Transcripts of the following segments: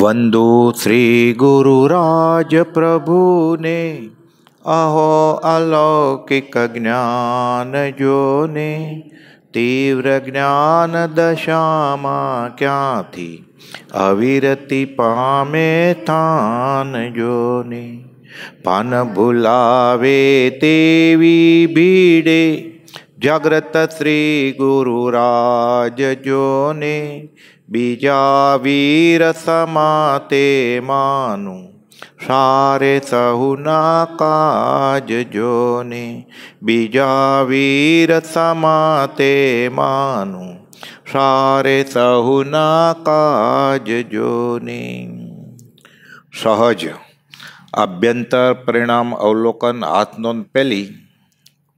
વંદુ શ્રી ગુરુરાજ પ્રભુને અહો અલૌકિક જ્ઞાન જોને તીવ્ર જ્ઞાન દશામાં ક્યાંથી અવિરતિ પામે થાન જોને પાન ભૂલાવે તેવી ભીડે જાગ્રત શ્રી ગુરુરાજ જોને બીજા વીર સમા માનું સારે સહુના કાજ જોને બીજા વીર સમા માનું સારે સહુના કાજ જોને સહજ આભ્યંતર પરિણામ અવલોકન હાથનોંધ પહેલી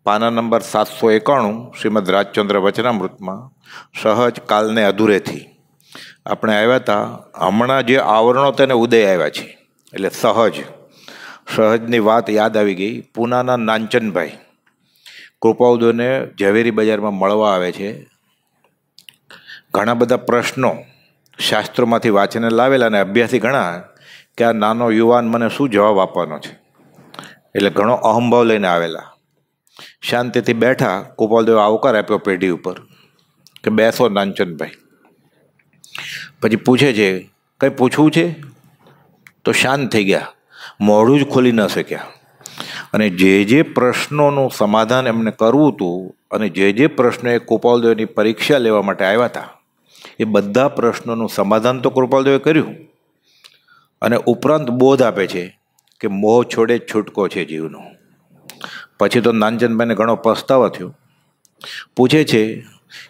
પાના નંબર સાતસો એકાણું શ્રીમદ રાજચંદ્ર વચનામૃતમાં સહજ કાલને અધૂરેથી આપણે આવ્યા હતા હમણાં જે આવરણો તેને ઉદય આવ્યા છે એટલે સહજ સહજની વાત યાદ આવી ગઈ પૂનાના નાંચનભાઈ કૃપાઉદોને ઝવેરી બજારમાં મળવા આવે છે ઘણા બધા પ્રશ્નો શાસ્ત્રોમાંથી વાંચીને લાવેલા અને અભ્યાસી ઘણા કે આ નાનો યુવાન મને શું જવાબ આપવાનો છે એટલે ઘણો અહંભાવ લઈને આવેલા શાંતિથી બેઠા ગોપાલદેવ આવકાર આપ્યો પેઢી ઉપર કે બેસો નાંચનભાઈ પછી પૂછે છે કંઈ પૂછવું છે તો શાંત થઈ ગયા મોઢું જ ખોલી ન શક્યા અને જે જે પ્રશ્નોનું સમાધાન એમને કરવું હતું અને જે જે પ્રશ્નો એ ગોપાલદેવની પરીક્ષા લેવા માટે આવ્યા હતા એ બધા પ્રશ્નોનું સમાધાન તો કૃપાલદેવે કર્યું અને ઉપરાંત બોધ આપે છે કે મોહ છોડે છૂટકો છે જીવનો પછી તો નાનચંદભાઈને ઘણો પસ્તાવો થયો પૂછે છે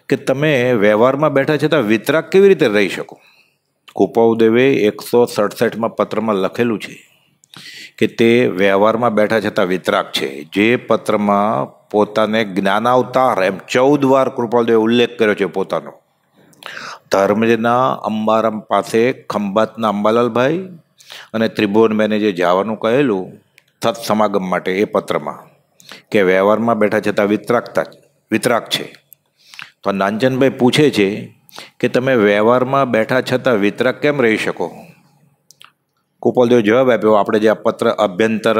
કે તમે વ્યવહારમાં બેઠા છતાં વિતરાક કેવી રીતે રહી શકો કુપવદેવે એકસો સડસઠમાં પત્રમાં લખેલું છે કે તે વ્યવહારમાં બેઠા છતાં વિતરાક છે જે પત્રમાં પોતાને જ્ઞાન જ્ઞાનાવતાર એમ ચૌદ વાર કૃપાલદેવે ઉલ્લેખ કર્યો છે પોતાનો ધર્મના અંબારામ પાસે ખંભાતના અંબાલાલભાઈ અને ત્રિભુવન બેને જે જવાનું કહેલું થત સમાગમ માટે એ પત્રમાં કે વ્યવહારમાં બેઠા છતાં વિતરાકતા વિતરાક છે તો નાનચંદભાઈ પૂછે છે કે તમે વ્યવહારમાં બેઠા છતાં વિતરક કેમ રહી શકો કુપલદેવ જવાબ આપ્યો આપણે જે આ પત્ર અભ્યંતર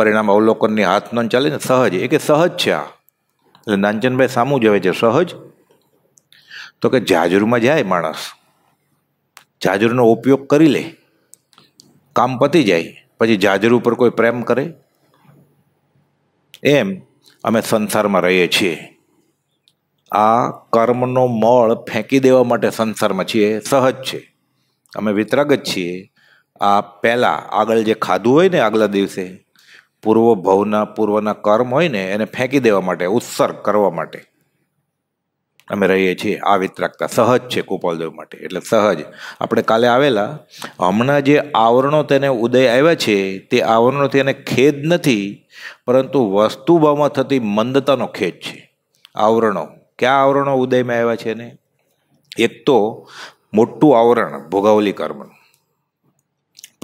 પરિણામ અવલોકનની હાથનો ચાલે ને સહજ એ કે સહજ છે આ એટલે નાનચંદભાઈ સામું જવે છે સહજ તો કે જાજરૂમાં જાય માણસ જાજરૂનો ઉપયોગ કરી લે કામ પતી જાય પછી જાજરૂ ઉપર કોઈ પ્રેમ કરે એમ અમે સંસારમાં રહીએ છીએ આ કર્મનો મળ ફેંકી દેવા માટે સંસારમાં છીએ સહજ છે અમે વિતરાગ જ છીએ આ પહેલાં આગળ જે ખાધું હોય ને આગલા દિવસે પૂર્વ ભવના પૂર્વના કર્મ હોય ને એને ફેંકી દેવા માટે ઉત્સર્ગ કરવા માટે અમે રહીએ છીએ આ વિતરાગતા સહજ છે ગોપાલદેવ માટે એટલે સહજ આપણે કાલે આવેલા હમણાં જે આવરણો તેને ઉદય આવ્યા છે તે આવરણોથી એને ખેદ નથી પરંતુ વસ્તુભાવમાં થતી મંદતાનો ખેદ છે આવરણો કયા આવરણો ઉદયમાં આવ્યા છે ને એક તો મોટું આવરણ ભોગાવલી કર્મનું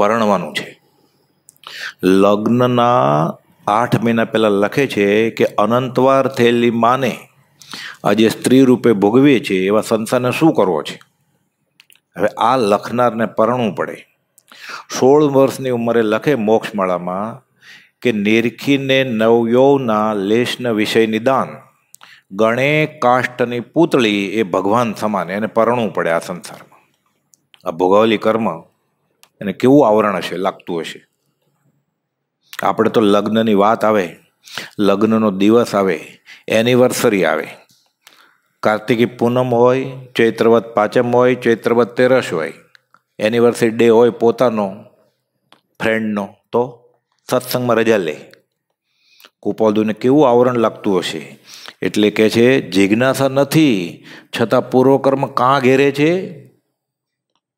પરણવાનું છે લગ્નના આઠ મહિના પહેલાં લખે છે કે અનંતવાર થયેલી માને આજે સ્ત્રી રૂપે ભોગવીએ છીએ એવા સંસારને શું કરવો છે હવે આ લખનારને પરણવું પડે સોળ વર્ષની ઉંમરે લખે મોક્ષમાળામાં કે નિરખીને નવયૌના લેશના વિષય નિદાન ગણે કાષ્ટની પૂતળી એ ભગવાન સમાન એને પરણવું પડે આ સંસારમાં આ ભોગવલી કર્મ એને કેવું આવરણ હશે લાગતું હશે આપણે તો લગ્નની વાત આવે લગ્નનો દિવસ આવે એનિવર્સરી આવે કાર્તિકી પૂનમ હોય ચૈત્રવત પાંચમ હોય ચૈત્રવત તેરસ હોય એનિવર્સરી ડે હોય પોતાનો ફ્રેન્ડનો તો સત્સંગમાં રજા લે કુપોદુને કેવું આવરણ લાગતું હશે એટલે કે છે જિજ્ઞાસા નથી છતાં પૂર્વકર્મ કાં ઘેરે છે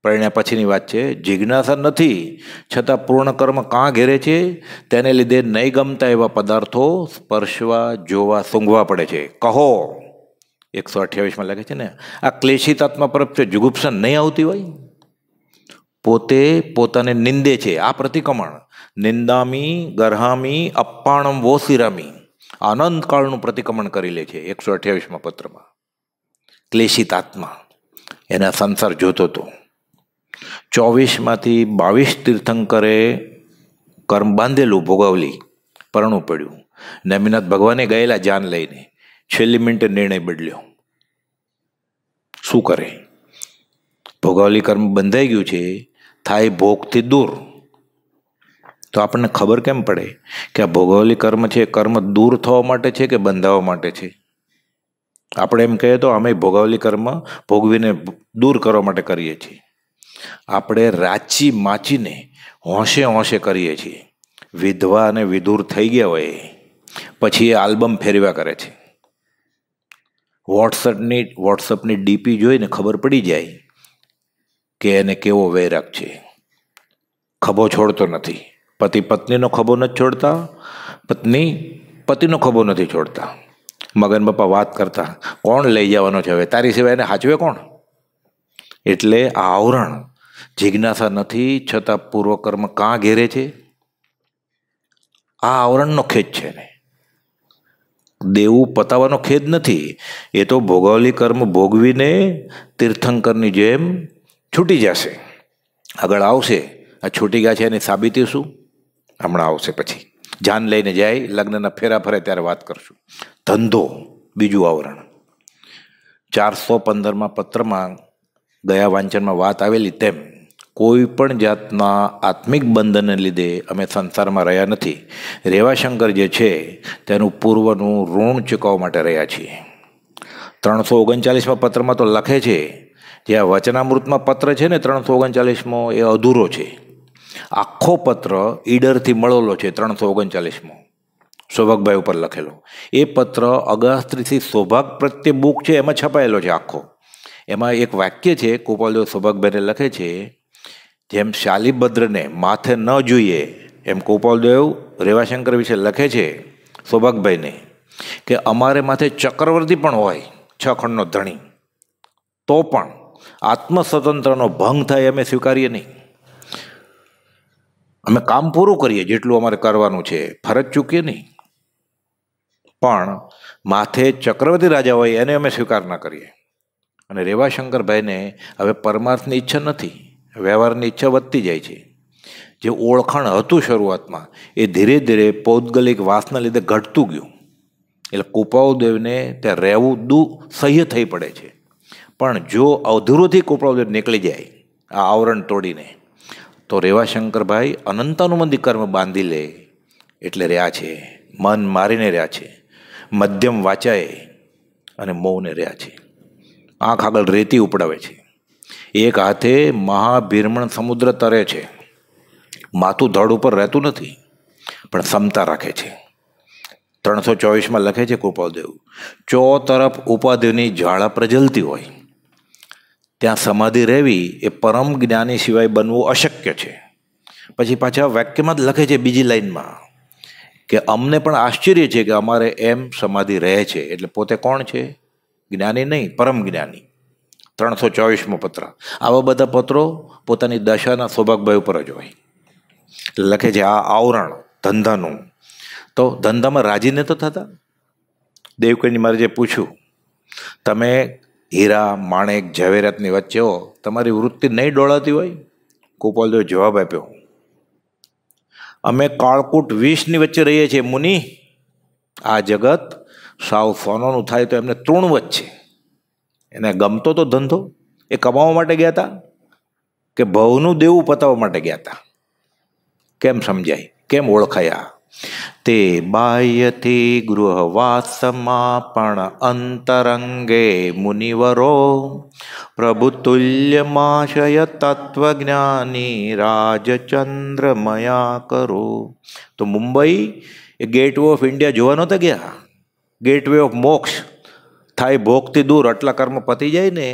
પરિણ્યા પછીની વાત છે જિજ્ઞાસા નથી છતાં પૂર્ણ કર્મ કાં ઘેરે છે તેને લીધે નહીં ગમતા એવા પદાર્થો સ્પર્શવા જોવા સૂંઘવા પડે છે કહો એકસો અઠ્યાવીસમાં લખે છે ને આ ક્લેશિત આત્મા પર જુગુપ્સા નહીં આવતી હોય પોતે પોતાને નિંદે છે આ પ્રતિક્રમણ નિંદામી ગરહામી અપ્પાણમ વોસિરામી આનંદ કાળનું પ્રતિક્રમણ કરી લે છે એકસો અઠ્યાવીસમાં પત્રમાં ક્લેશિત આત્મા એના સંસાર જોતો હતો ચોવીસમાંથી બાવીસ તીર્થંકરે કર્મ બાંધેલું ભોગવલી પરણું પડ્યું નમિનાથ ભગવાને ગયેલા જાન લઈને છેલ્લી મિનિટે નિર્ણય બદલ્યો શું કરે ભોગવલી કર્મ બંધાઈ ગયું છે થાય ભોગથી દૂર તો આપણને ખબર કેમ પડે કે આ ભૌગોલિક કર્મ છે એ કર્મ દૂર થવા માટે છે કે બંધાવવા માટે છે આપણે એમ કહીએ તો અમે ભોગવલી કર્મ ભોગવીને દૂર કરવા માટે કરીએ છીએ આપણે રાચી માચીને હોંશે હોંશે કરીએ છીએ વિધવા અને વિધુર થઈ ગયા હોય પછી એ આલ્બમ ફેરવ્યા કરે છે વોટ્સઅપની વોટ્સઅપની ડીપી જોઈને ખબર પડી જાય કે એને કેવો વૈરાગ છે ખભો છોડતો નથી પતિ પત્નીનો ખભો નથી છોડતા પત્ની પતિનો ખભો નથી છોડતા મગન બાપા વાત કરતા કોણ લઈ જવાનો છે હવે તારી સિવાયને હાચવે કોણ એટલે આ આવરણ જિજ્ઞાસા નથી છતાં પૂર્વકર્મ કાં ઘેરે છે આ આવરણનો ખેદ છે ને દેવું પતાવવાનો ખેદ નથી એ તો ભોગવલી કર્મ ભોગવીને તીર્થંકરની જેમ છૂટી જશે આગળ આવશે આ છૂટી ગયા છે એની સાબિતી શું હમણાં આવશે પછી જાન લઈને જાય લગ્નના ફેરા ફરે ત્યારે વાત કરશું ધંધો બીજું આવરણ ચારસો પંદરમાં પત્રમાં ગયા વાંચનમાં વાત આવેલી તેમ કોઈ પણ જાતના આત્મિક બંધનને લીધે અમે સંસારમાં રહ્યા નથી રેવાશંકર જે છે તેનું પૂર્વનું ઋણ ચૂકવવા માટે રહ્યા છીએ ત્રણસો ઓગણચાલીસમાં પત્રમાં તો લખે છે જે આ વચનામૃતમાં પત્ર છે ને ત્રણસો ઓગણચાલીસમાં એ અધૂરો છે આખો પત્ર ઈડરથી મળેલો છે ત્રણસો ઓગણચાલીસમો સૌભાગભાઈ ઉપર લખેલો એ પત્ર અગાસ્ત્રીથી સૌભાગ પ્રત્યે બુક છે એમાં છપાયેલો છે આખો એમાં એક વાક્ય છે ગોપાલદેવ સૌભાગભાઈને લખે છે જેમ શાલિભદ્રને માથે ન જોઈએ એમ ગોપાલદેવ રેવાશંકર વિશે લખે છે સૌભાગભાઈને કે અમારે માથે ચક્રવર્તી પણ હોય છ ખંડનો ધણી તો પણ આત્મસ્વતંત્રનો ભંગ થાય અમે સ્વીકારીએ નહીં અમે કામ પૂરું કરીએ જેટલું અમારે કરવાનું છે ફરજ ચૂકીએ નહીં પણ માથે ચક્રવર્તી રાજા હોય એને અમે સ્વીકાર ના કરીએ અને રેવાશંકરભાઈને હવે પરમાર્થની ઈચ્છા નથી વ્યવહારની ઈચ્છા વધતી જાય છે જે ઓળખાણ હતું શરૂઆતમાં એ ધીરે ધીરે પૌદગલિક વાસના લીધે ઘટતું ગયું એટલે કુપાવદેવને ત્યાં રહેવું દુ સહ્ય થઈ પડે છે પણ જો અવધૂરોથી કુપાવદેવ નીકળી જાય આ આવરણ તોડીને તો રેવા શંકરભાઈ અનંતાનુમંદી કર્મ બાંધી લે એટલે રહ્યા છે મન મારીને રહ્યા છે મધ્યમ વાંચાય અને મૌને રહ્યા છે આંખ આગળ રેતી ઉપડાવે છે એક હાથે મહાભીરમણ સમુદ્ર તરે છે માથું ધડ ઉપર રહેતું નથી પણ ક્ષમતા રાખે છે ત્રણસો ચોવીસમાં લખે છે કૃપાદેવ ચો તરફ ઉપાદેવની જ્વાળા પ્રજલતી હોય ત્યાં સમાધિ રહેવી એ પરમ જ્ઞાની સિવાય બનવું અશક્ય છે પછી પાછા વાક્યમાં જ લખે છે બીજી લાઈનમાં કે અમને પણ આશ્ચર્ય છે કે અમારે એમ સમાધિ રહે છે એટલે પોતે કોણ છે જ્ઞાની નહીં પરમ જ્ઞાની ત્રણસો ચોવીસમો પત્ર આવા બધા પત્રો પોતાની દશાના સૌભાગભાઈ ઉપર જ હોય લખે છે આ આવરણ ધંધાનું તો ધંધામાં રાજીને તો થતા દેવકરની મારે જે પૂછ્યું તમે હીરા માણેક ઝવેરાતની વચ્ચે હો તમારી વૃત્તિ નહીં ડોળાતી હોય ગોપાલદેવ જવાબ આપ્યો અમે કાળકૂટ વીસની વચ્ચે રહીએ છીએ મુનિ આ જગત સાવ સોનાનું થાય તો એમને તૃણવત છે એને ગમતો તો ધંધો એ કમાવા માટે ગયા હતા કે ભવનું દેવું પતાવવા માટે ગયા હતા કેમ સમજાય કેમ ઓળખાયા તે બાહ્યથી ગૃહવાસમાં અંતરંગે મુનિવરો પ્રભુતુલ્યમાશય તત્વજ્ઞાની રાજચંદ્રમયા કરો તો મુંબઈ એ ગેટવે ઓફ ઇન્ડિયા જોવા નહોતા ગયા ગેટવે ઓફ મોક્ષ થાય ભોગથી દૂર આટલા કર્મ પતી જાય ને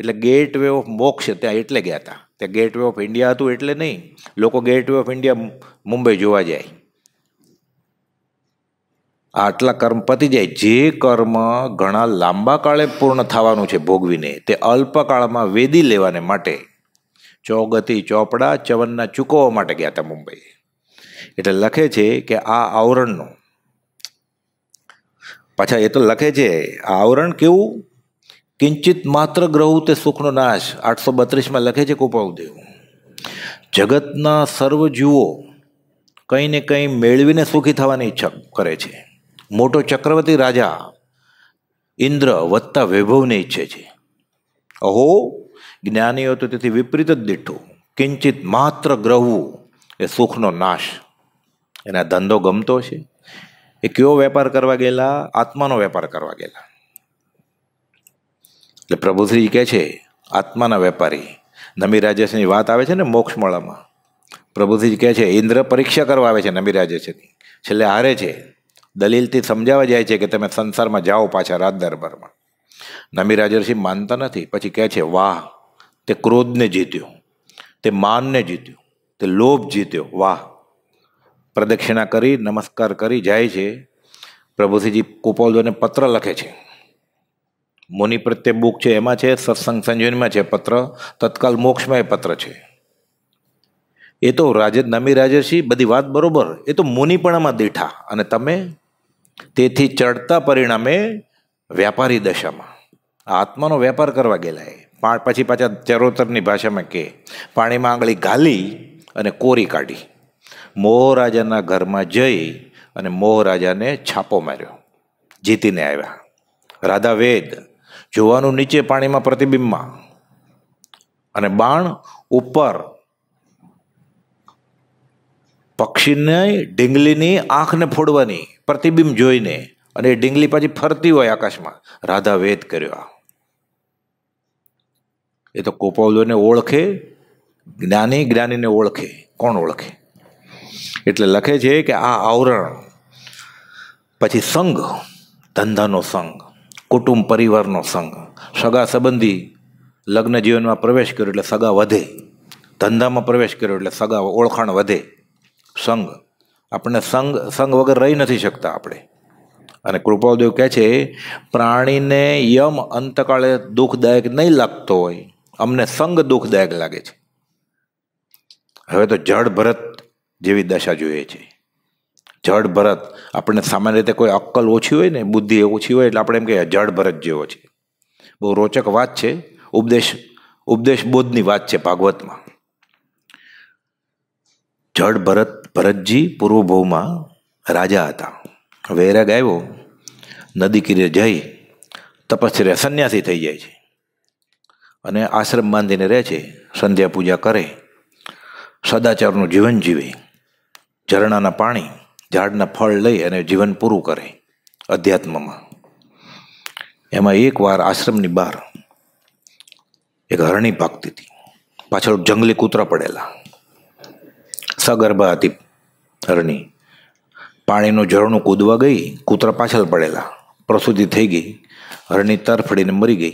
એટલે ગેટવે ઓફ મોક્ષ ત્યાં એટલે ગયા હતા ત્યાં ગેટવે ઓફ ઇન્ડિયા હતું એટલે નહીં લોકો ગેટવે ઓફ ઇન્ડિયા મુંબઈ જોવા જાય આટલા કર્મ પતી જાય જે કર્મ ઘણા લાંબા કાળે પૂર્ણ થવાનું છે ભોગવીને તે અલ્પકાળમાં વેદી લેવાને માટે ચોગતી ચોપડા ચવનના ચૂકવવા માટે ગયા હતા મુંબઈ એટલે લખે છે કે આ આવરણનું પાછા એ તો લખે છે આ આવરણ કેવું કિંચિત માત્ર ગ્રહુ તે સુખનો નાશ આઠસો બત્રીસમાં લખે છે કુપાવદેવ જગતના સર્વ જુઓ કંઈ ને કંઈ મેળવીને સુખી થવાની ઈચ્છા કરે છે મોટો ચક્રવર્તી રાજા ઇન્દ્ર વધતા વૈભવને ઈચ્છે છે અહો જ્ઞાનીઓ તો તેથી વિપરીત જ દીઠું કિંચિત માત્ર ગ્રહવું એ સુખનો નાશ એના ધંધો ગમતો છે એ કયો વેપાર કરવા ગયેલા આત્માનો વેપાર કરવા ગયેલા એટલે પ્રભુશ્રી કહે છે આત્માના વેપારી નમી રાજેશની વાત આવે છે ને મોક્ષ મળામાં પ્રભુશ્રી કહે છે ઇન્દ્ર પરીક્ષા કરવા આવે છે નમી રાજેશની છેલ્લે હારે છે દલીલથી સમજાવવા જાય છે કે તમે સંસારમાં જાઓ પાછા રાત દરબારમાં નમી રાજર્ષિ માનતા નથી પછી કહે છે વાહ તે ક્રોધને જીત્યો તે માનને જીત્યો તે લોભ જીત્યો વાહ પ્રદક્ષિણા કરી નમસ્કાર કરી જાય છે પ્રભુસિંહજી કુપોલોને પત્ર લખે છે મુનિ પ્રત્યે બુક છે એમાં છે સત્સંગ સંજીવનમાં છે પત્ર તત્કાલ મોક્ષમાં એ પત્ર છે એ તો રાજ નમી રાજર્ષિ બધી વાત બરોબર એ તો મુનિપણામાં દેઠા અને તમે તેથી ચડતા પરિણામે વ્યાપારી દશામાં આત્માનો વેપાર કરવા ગયેલા એ પછી પાછા ચરોતરની ભાષામાં કે પાણીમાં આંગળી ઘાલી અને કોરી કાઢી મોહરાજાના ઘરમાં જઈ અને મોહરાજાને છાપો માર્યો જીતીને આવ્યા રાધા વેદ જોવાનું નીચે પાણીમાં પ્રતિબિંબમાં અને બાણ ઉપર પક્ષીને ડીંગલીની આંખને ફોડવાની પ્રતિબિંબ જોઈને અને એ ઢીંગલી પાછી ફરતી હોય આકાશમાં રાધા વેદ કર્યો આ એ તો કોપાવલોને ઓળખે જ્ઞાની જ્ઞાનીને ઓળખે કોણ ઓળખે એટલે લખે છે કે આ આવરણ પછી સંઘ ધંધાનો સંઘ કુટુંબ પરિવારનો સંઘ સગા સંબંધી લગ્ન જીવનમાં પ્રવેશ કર્યો એટલે સગા વધે ધંધામાં પ્રવેશ કર્યો એટલે સગા ઓળખાણ વધે સંગ આપણને સંગ સંગ વગર રહી નથી શકતા આપણે અને કૃપાદેવ કહે છે પ્રાણીને યમ અંતકાળે દુઃખદાયક નહીં લાગતો હોય અમને સંગ દુઃખદાયક લાગે છે હવે તો જળ ભરત જેવી દશા જોઈએ છે જળ ભરત આપણને સામાન્ય રીતે કોઈ અક્કલ ઓછી હોય ને બુદ્ધિ ઓછી હોય એટલે આપણે એમ કહીએ જળ ભરત જેવો છે બહુ રોચક વાત છે ઉપદેશ ઉપદેશ બોધની વાત છે ભાગવતમાં જળ ભરત ભરતજી પૂર્વભૌમાં રાજા હતા વૈરાગ આવ્યો નદી કિરે જઈ તપસ્યા સંન્યાસી થઈ જાય છે અને આશ્રમ બાંધીને રહે છે સંધ્યા પૂજા કરે સદાચારનું જીવન જીવે ઝરણાના પાણી ઝાડના ફળ લઈ અને જીવન પૂરું કરે અધ્યાત્મમાં એમાં એકવાર આશ્રમની બહાર એક હરણી ભાગતી હતી પાછળ જંગલી કૂતરા પડેલા સગર્ભા હતી હરણી પાણીનું ઝરણું કૂદવા ગઈ કૂતરા પાછળ પડેલા પ્રસૂતિ થઈ ગઈ હરણી તરફડીને મરી ગઈ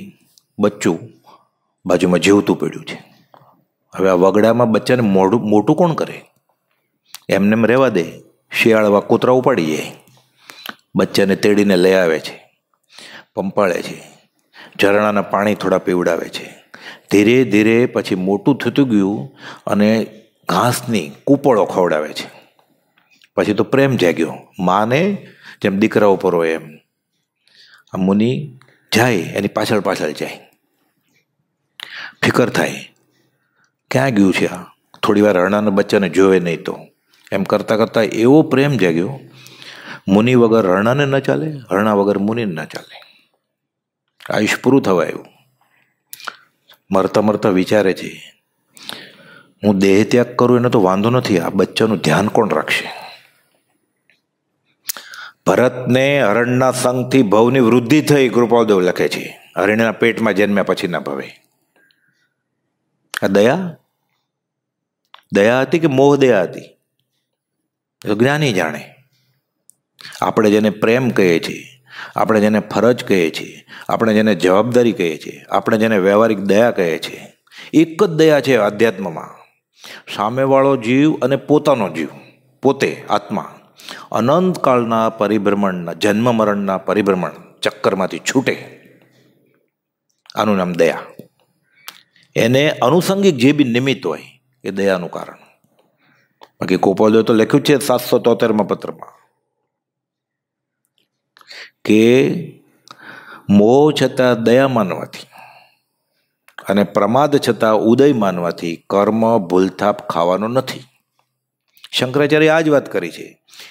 બચ્ચું બાજુમાં જીવતું પડ્યું છે હવે આ વગડામાં બચ્ચાને મોઢું મોટું કોણ કરે એમને એમ રહેવા દે શિયાળવા કૂતરા ઉપાડી જાય બચ્ચાને તેડીને લઈ આવે છે પંપાળે છે ઝરણાના પાણી થોડા પીવડાવે છે ધીરે ધીરે પછી મોટું થતું ગયું અને ઘાસની કૂપળો ખવડાવે છે પછી તો પ્રેમ જાગ્યો માને જેમ દીકરા ઉપર હોય એમ આ મુનિ જાય એની પાછળ પાછળ જાય ફિકર થાય ક્યાં ગયું છે આ થોડી વાર રણાના બચ્ચાને જોવે નહીં તો એમ કરતાં કરતાં એવો પ્રેમ જાગ્યો મુનિ વગર રણાને ન ચાલે રણા વગર મુનિને ન ચાલે આયુષ પૂરું થવા આવ્યું મરતા મરતા વિચારે છે હું દેહ ત્યાગ કરું એનો તો વાંધો નથી આ બચ્ચાનું ધ્યાન કોણ રાખશે ભરતને હરણના સંઘથી ભવની વૃદ્ધિ થઈ કૃપાલદેવ લખે છે હરિણના પેટમાં જન્મ્યા પછી પછીના ભવે આ દયા દયા હતી કે મોહ દયા હતી જ્ઞાની જાણે આપણે જેને પ્રેમ કહીએ છીએ આપણે જેને ફરજ કહીએ છીએ આપણે જેને જવાબદારી કહીએ છીએ આપણે જેને વ્યવહારિક દયા કહીએ છીએ એક જ દયા છે આધ્યાત્મમાં સામેવાળો જીવ અને પોતાનો જીવ પોતે આત્મા અનંતકાળના પરિભ્રમણના જન્મ મરણના પરિભ્રમણ ચક્કરમાંથી છૂટે આનું નામ દયા એને અનુસંગિક જે બી નિમિત્ત હોય એ દયાનું કારણ બાકી કોપોલે તો લખ્યું છે સાતસો તોતેરમાં પત્રમાં કે મોહ છતાં દયા માનવાથી અને પ્રમાદ છતાં ઉદય માનવાથી કર્મ ભૂલથાપ ખાવાનો નથી શંકરાચાર્ય આ જ વાત કરી છે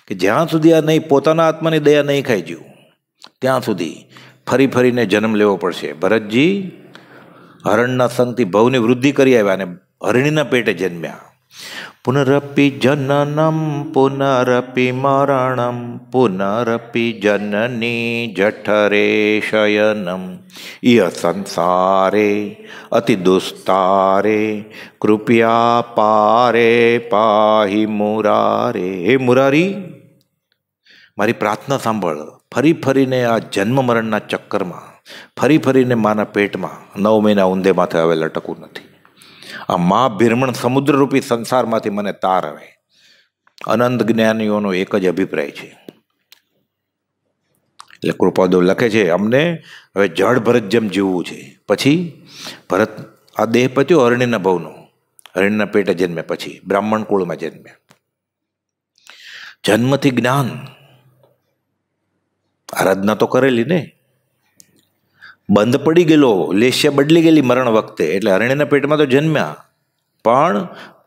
કે જ્યાં સુધી આ નહીં પોતાના આત્માની દયા નહીં ખાઈ જ્યું ત્યાં સુધી ફરી ફરીને જન્મ લેવો પડશે ભરતજી હરણના સંગથી ભવની વૃદ્ધિ કરી આવ્યા અને હરણીના પેટે જન્મ્યા पुनरपि जननम पुनरपि मरणम पुनरपि जननी जठरे शयनम इह संसारे अति दुस्तारे कृपया पारे पाहि मुरारे हे मुरारी मारी प्रार्थना सांभ फरी फरी ने आ जन्म मरण चक्कर में फरी फरी ने मना पेट में नौ महीना ऊंधे माथे हमें लटकू नहीं આ ભીરમણ સમુદ્રરૂપી સંસારમાંથી મને તાર આવે અનંત જ્ઞાનીઓનો એક જ અભિપ્રાય છે એટલે કૃપાદેવ લખે છે અમને હવે જળ ભરત જેમ જીવવું છે પછી ભરત આ દેહ પત્યો હરણીના ભવનો હરણીના પેટે જન્મે પછી બ્રાહ્મણ કુળમાં જન્મે જન્મથી જ્ઞાન આરાધના તો કરેલી ને બંધ પડી ગયેલો લેશ્ય બદલી ગયેલી મરણ વખતે એટલે હરણ્યના પેટમાં તો જન્મ્યા પણ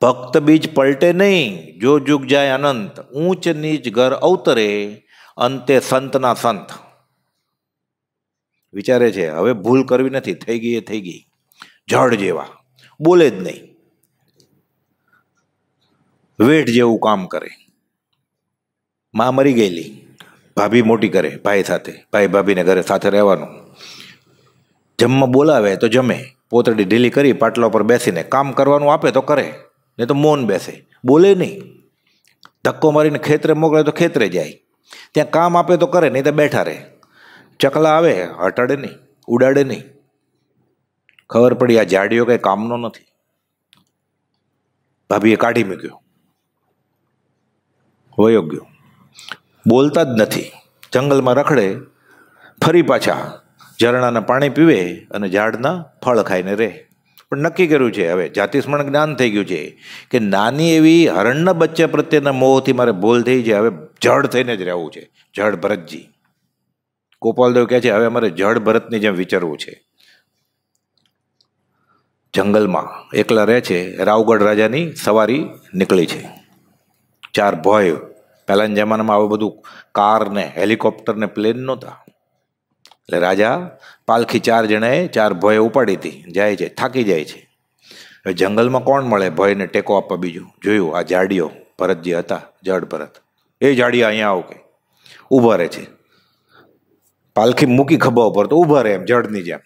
ભક્ત બીજ પલટે નહીં જો જુગ જાય અનંત ઊંચ નીચ ઘર અવતરે અંતે સંતના સંત વિચારે છે હવે ભૂલ કરવી નથી થઈ ગઈ એ થઈ ગઈ જળ જેવા બોલે જ નહીં વેઠ જેવું કામ કરે મા મરી ગયેલી ભાભી મોટી કરે ભાઈ સાથે ભાઈ ભાભીને ઘરે સાથે રહેવાનું જમવા બોલાવે તો જમે પોતડી ઢીલી કરી પાટલા ઉપર બેસીને કામ કરવાનું આપે તો કરે નહીં તો મૌન બેસે બોલે નહીં ધક્કો મારીને ખેતરે મોકલે તો ખેતરે જાય ત્યાં કામ આપે તો કરે નહીં તો બેઠા રહે ચકલા આવે હટાડે નહીં ઉડાડે નહીં ખબર પડી આ જાડીઓ કંઈ કામનો નથી ભાભીએ કાઢી મૂક્યો વયો ગયો બોલતા જ નથી જંગલમાં રખડે ફરી પાછા ઝરણાના પાણી પીવે અને ઝાડના ફળ ખાઈને રહે પણ નક્કી કર્યું છે હવે જાતિસ્મરણ જ્ઞાન થઈ ગયું છે કે નાની એવી હરણના બચ્ચા પ્રત્યેના મોહથી મારે ભૂલ થઈ છે હવે જળ થઈને જ રહેવું છે જળ ભરતજી ગોપાલદેવ કહે છે હવે અમારે જળ ભરતની જેમ વિચારવું છે જંગલમાં એકલા રહે છે રાવગઢ રાજાની સવારી નીકળી છે ચાર ભોય પહેલાંના જમાનામાં આવું બધું કાર ને હેલિકોપ્ટર ને પ્લેન નહોતા એટલે રાજા પાલખી ચાર જણાએ ચાર ભય ઉપાડી હતી જાય છે થાકી જાય છે હવે જંગલમાં કોણ મળે ભયને ટેકો આપવા બીજું જોયું આ જાડીઓ ભરત જે હતા જડ ભરત એ જાડીઓ અહીંયા આવું કે ઊભા રહે છે પાલખી મૂકી ખભા ઉપર તો ઊભા રહે એમ જડની જેમ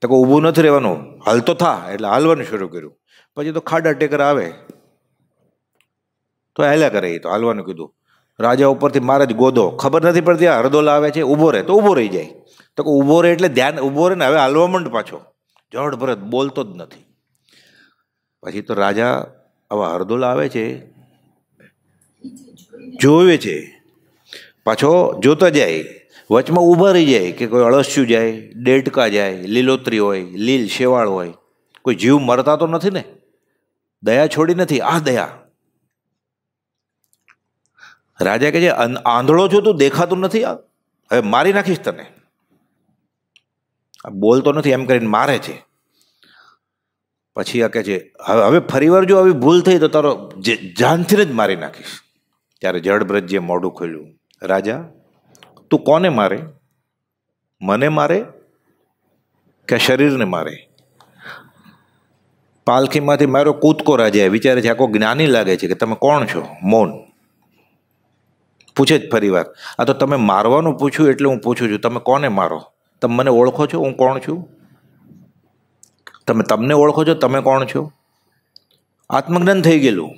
તો કોઈ ઊભું નથી રહેવાનું હાલ તો થા એટલે હાલવાનું શરૂ કર્યું પછી તો ખાડા ટેકર આવે તો હેલા કરે એ તો હાલવાનું કીધું રાજા ઉપરથી મારા જ ગોદો ખબર નથી પડતી આ હરદોલા આવે છે ઊભો રહે તો ઊભો રહી જાય તો કે ઊભો રહે એટલે ધ્યાન ઊભો રહે ને હવે હાલવા માંડ પાછો જળ ભરત બોલતો જ નથી પછી તો રાજા આવા હરદોલ આવે છે જોવે છે પાછો જોતો જાય વચમાં ઊભા રહી જાય કે કોઈ અળસ્યું જાય ડેટકા જાય લીલોત્રી હોય લીલ શેવાળ હોય કોઈ જીવ મરતા તો નથી ને દયા છોડી નથી આ દયા રાજા કહે છે આંધળો છું તું દેખાતું નથી હવે મારી નાખીશ તને આ બોલતો નથી એમ કરીને મારે છે પછી આ કહે છે હવે હવે ફરીવાર જો આવી ભૂલ થઈ તો તારો જાનથી જ મારી નાખીશ ત્યારે જડબ્રજ્યે મોઢું ખોલ્યું રાજા તું કોને મારે મને મારે કે શરીરને મારે પાલખીમાંથી મારો કૂદકો રાજા વિચારે છે આખો જ્ઞાની લાગે છે કે તમે કોણ છો મૌન પૂછે જ ફરીવાર આ તો તમે મારવાનું પૂછ્યું એટલે હું પૂછું છું તમે કોને મારો તમે મને ઓળખો છો હું કોણ છું તમે તમને ઓળખો છો તમે કોણ છો આત્મજ્ઞાન થઈ ગયેલું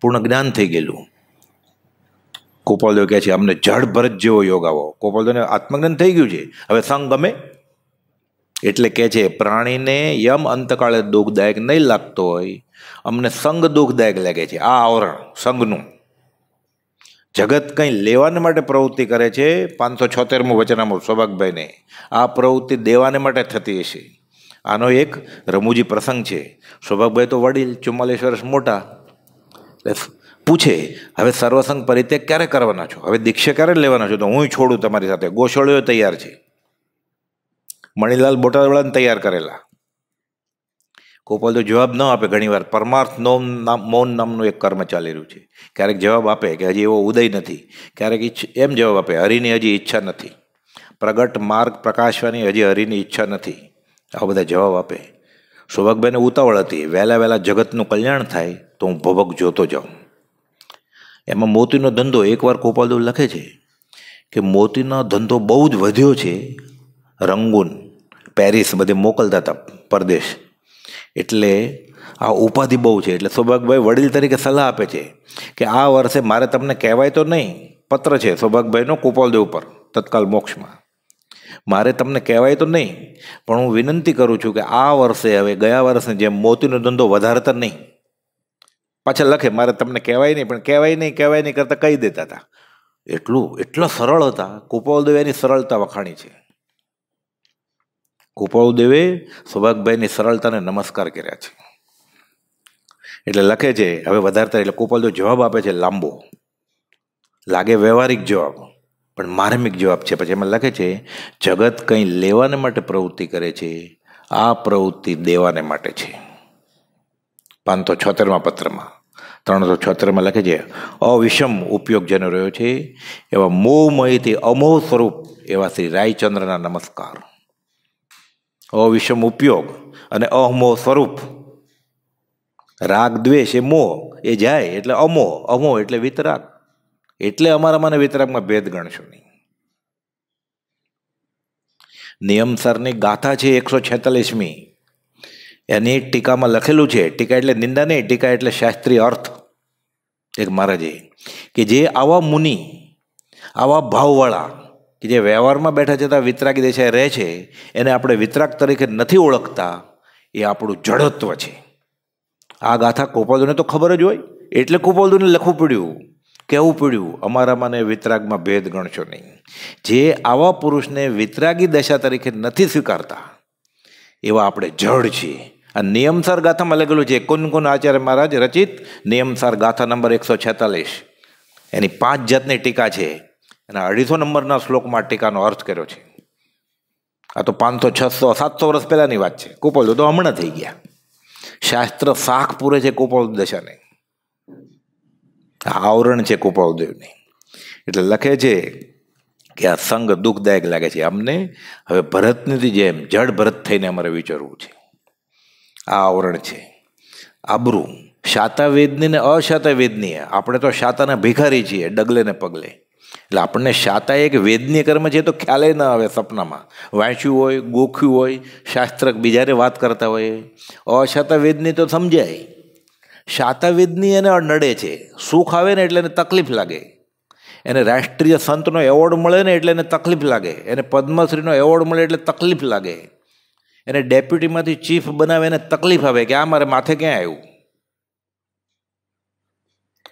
પૂર્ણ જ્ઞાન થઈ ગયેલું ગોપાલદેવ કહે છે અમને જળ ભરત જેવો યોગ આવો ગોપાલદેવને આત્મજ્ઞાન થઈ ગયું છે હવે સંગ ગમે એટલે કહે છે પ્રાણીને યમ અંતકાળે દુઃખદાયક નહીં લાગતો હોય અમને સંગ દુઃખદાયક લાગે છે આ આવરણ સંગનું જગત કંઈ લેવાને માટે પ્રવૃત્તિ કરે છે પાંચસો છોતેરમું વચનામું સૌભાગભાઈને આ પ્રવૃત્તિ દેવાને માટે થતી હશે આનો એક રમૂજી પ્રસંગ છે સૌભાગભાઈ તો વડીલ ચુમ્માલીસ વર્ષ મોટા પૂછે હવે સર્વસંગ પરિત્યાગ ક્યારે કરવાના છો હવે દીક્ષે ક્યારે લેવાના છો તો હું છોડું તમારી સાથે ગોસોળીઓ તૈયાર છે મણિલાલ બોટાદવાળાને તૈયાર કરેલા કોપાલ તો જવાબ ન આપે ઘણીવાર પરમાર્થ નોમ નામ મૌન નામનું એક કર્મ ચાલી રહ્યું છે ક્યારેક જવાબ આપે કે હજી એવો ઉદય નથી ક્યારેક એમ જવાબ આપે હરિની હજી ઈચ્છા નથી પ્રગટ માર્ગ પ્રકાશવાની હજી હરિની ઈચ્છા નથી આવા બધા જવાબ આપે સૌભાગભાઈને ઉતાવળ હતી વહેલા વહેલા જગતનું કલ્યાણ થાય તો હું ભવક જોતો જાઉં એમાં મોતીનો ધંધો એકવાર કોપાલદેવ લખે છે કે મોતીનો ધંધો બહુ જ વધ્યો છે રંગૂન પેરિસ બધે મોકલતા હતા પરદેશ એટલે આ ઉપાધિ બહુ છે એટલે સૌભાગભાઈ વડીલ તરીકે સલાહ આપે છે કે આ વર્ષે મારે તમને કહેવાય તો નહીં પત્ર છે સૌભાગભાઈનો કુપાલદેવ ઉપર તત્કાલ મોક્ષમાં મારે તમને કહેવાય તો નહીં પણ હું વિનંતી કરું છું કે આ વર્ષે હવે ગયા વર્ષે જેમ મોતીનો ધંધો વધારતા નહીં પાછા લખે મારે તમને કહેવાય નહીં પણ કહેવાય નહીં કહેવાય નહીં કરતાં કહી દેતા હતા એટલું એટલા સરળ હતા કુપાલદેવ એની સરળતા વખાણી છે ગોપાળુદેવે સૌભાગભાઈની સરળતાને નમસ્કાર કર્યા છે એટલે લખે છે હવે વધારતા એટલે ગોપાલદેવ જવાબ આપે છે લાંબો લાગે વ્યવહારિક જવાબ પણ માર્મિક જવાબ છે પછી એમાં લખે છે જગત કંઈ લેવાને માટે પ્રવૃત્તિ કરે છે આ પ્રવૃત્તિ દેવાને માટે છે પાંચસો છોતેરમાં પત્રમાં ત્રણસો છોતેરમાં લખે છે અવિષમ ઉપયોગ જેનો રહ્યો છે એવા મોહમયથી અમોહ સ્વરૂપ એવા શ્રી રાયચંદ્રના નમસ્કાર અવિષમ ઉપયોગ અને અહમો સ્વરૂપ રાગ દ્વેષ એ મોહ એ જાય એટલે અમોહ અમો એટલે વિતરાગ એટલે અમારા મને વિતરાગમાં ભેદ ગણશો નહીં નિયમસરની ગાથા છે એકસો છેતાલીસમી એની ટીકામાં લખેલું છે ટીકા એટલે નિંદા નહીં ટીકા એટલે શાસ્ત્રીય અર્થ એક મહારાજે કે જે આવા મુનિ આવા ભાવવાળા કે જે વ્યવહારમાં બેઠા જતા વિતરાગી દેશાએ રહે છે એને આપણે વિતરાગ તરીકે નથી ઓળખતા એ આપણું જડત્વ છે આ ગાથા કોપાલદુને તો ખબર જ હોય એટલે કોપાલદુને લખવું પડ્યું કહેવું પડ્યું અમારામાં ને વિતરાગમાં ભેદ ગણશો નહીં જે આવા પુરુષને વિતરાગી દશા તરીકે નથી સ્વીકારતા એવા આપણે જડ છીએ આ નિયમસાર ગાથામાં લખેલું છે કુન આચાર્ય મહારાજ રચિત નિયમસાર ગાથા નંબર એકસો છેતાલીસ એની પાંચ જાતની ટીકા છે અને અઢીસો નંબરના શ્લોકમાં ટીકાનો અર્થ કર્યો છે આ તો પાંચસો છસો સાતસો વર્ષ પહેલાંની વાત છે કુપોલ તો હમણાં થઈ ગયા શાસ્ત્ર શાખ પૂરે છે કુપોલ દશાને આવરણ છે કુપોળદેવની એટલે લખે છે કે આ સંઘ દુઃખદાયક લાગે છે અમને હવે ભરતની જેમ જડ ભરત થઈને અમારે વિચારવું છે આ આવરણ છે આબરું શાતાવેદની ને અશાતાવેદની આપણે તો શાતાના ભિખારી છીએ ડગલે ને પગલે એટલે આપણને શાતા એક વેદનીય કર્મ છે તો ખ્યાલે ન આવે સપનામાં વાંચ્યું હોય ગોખ્યું હોય શાસ્ત્રક બીજાને વાત કરતા હોય અશાતા વેદની તો સમજાય શાતા વેદની એને નડે છે સુખ આવે ને એટલે એને તકલીફ લાગે એને રાષ્ટ્રીય સંતનો એવોર્ડ મળે ને એટલે એને તકલીફ લાગે એને પદ્મશ્રીનો એવોર્ડ મળે એટલે તકલીફ લાગે એને ડેપ્યુટીમાંથી ચીફ બનાવે એને તકલીફ આવે કે આ મારે માથે ક્યાં આવ્યું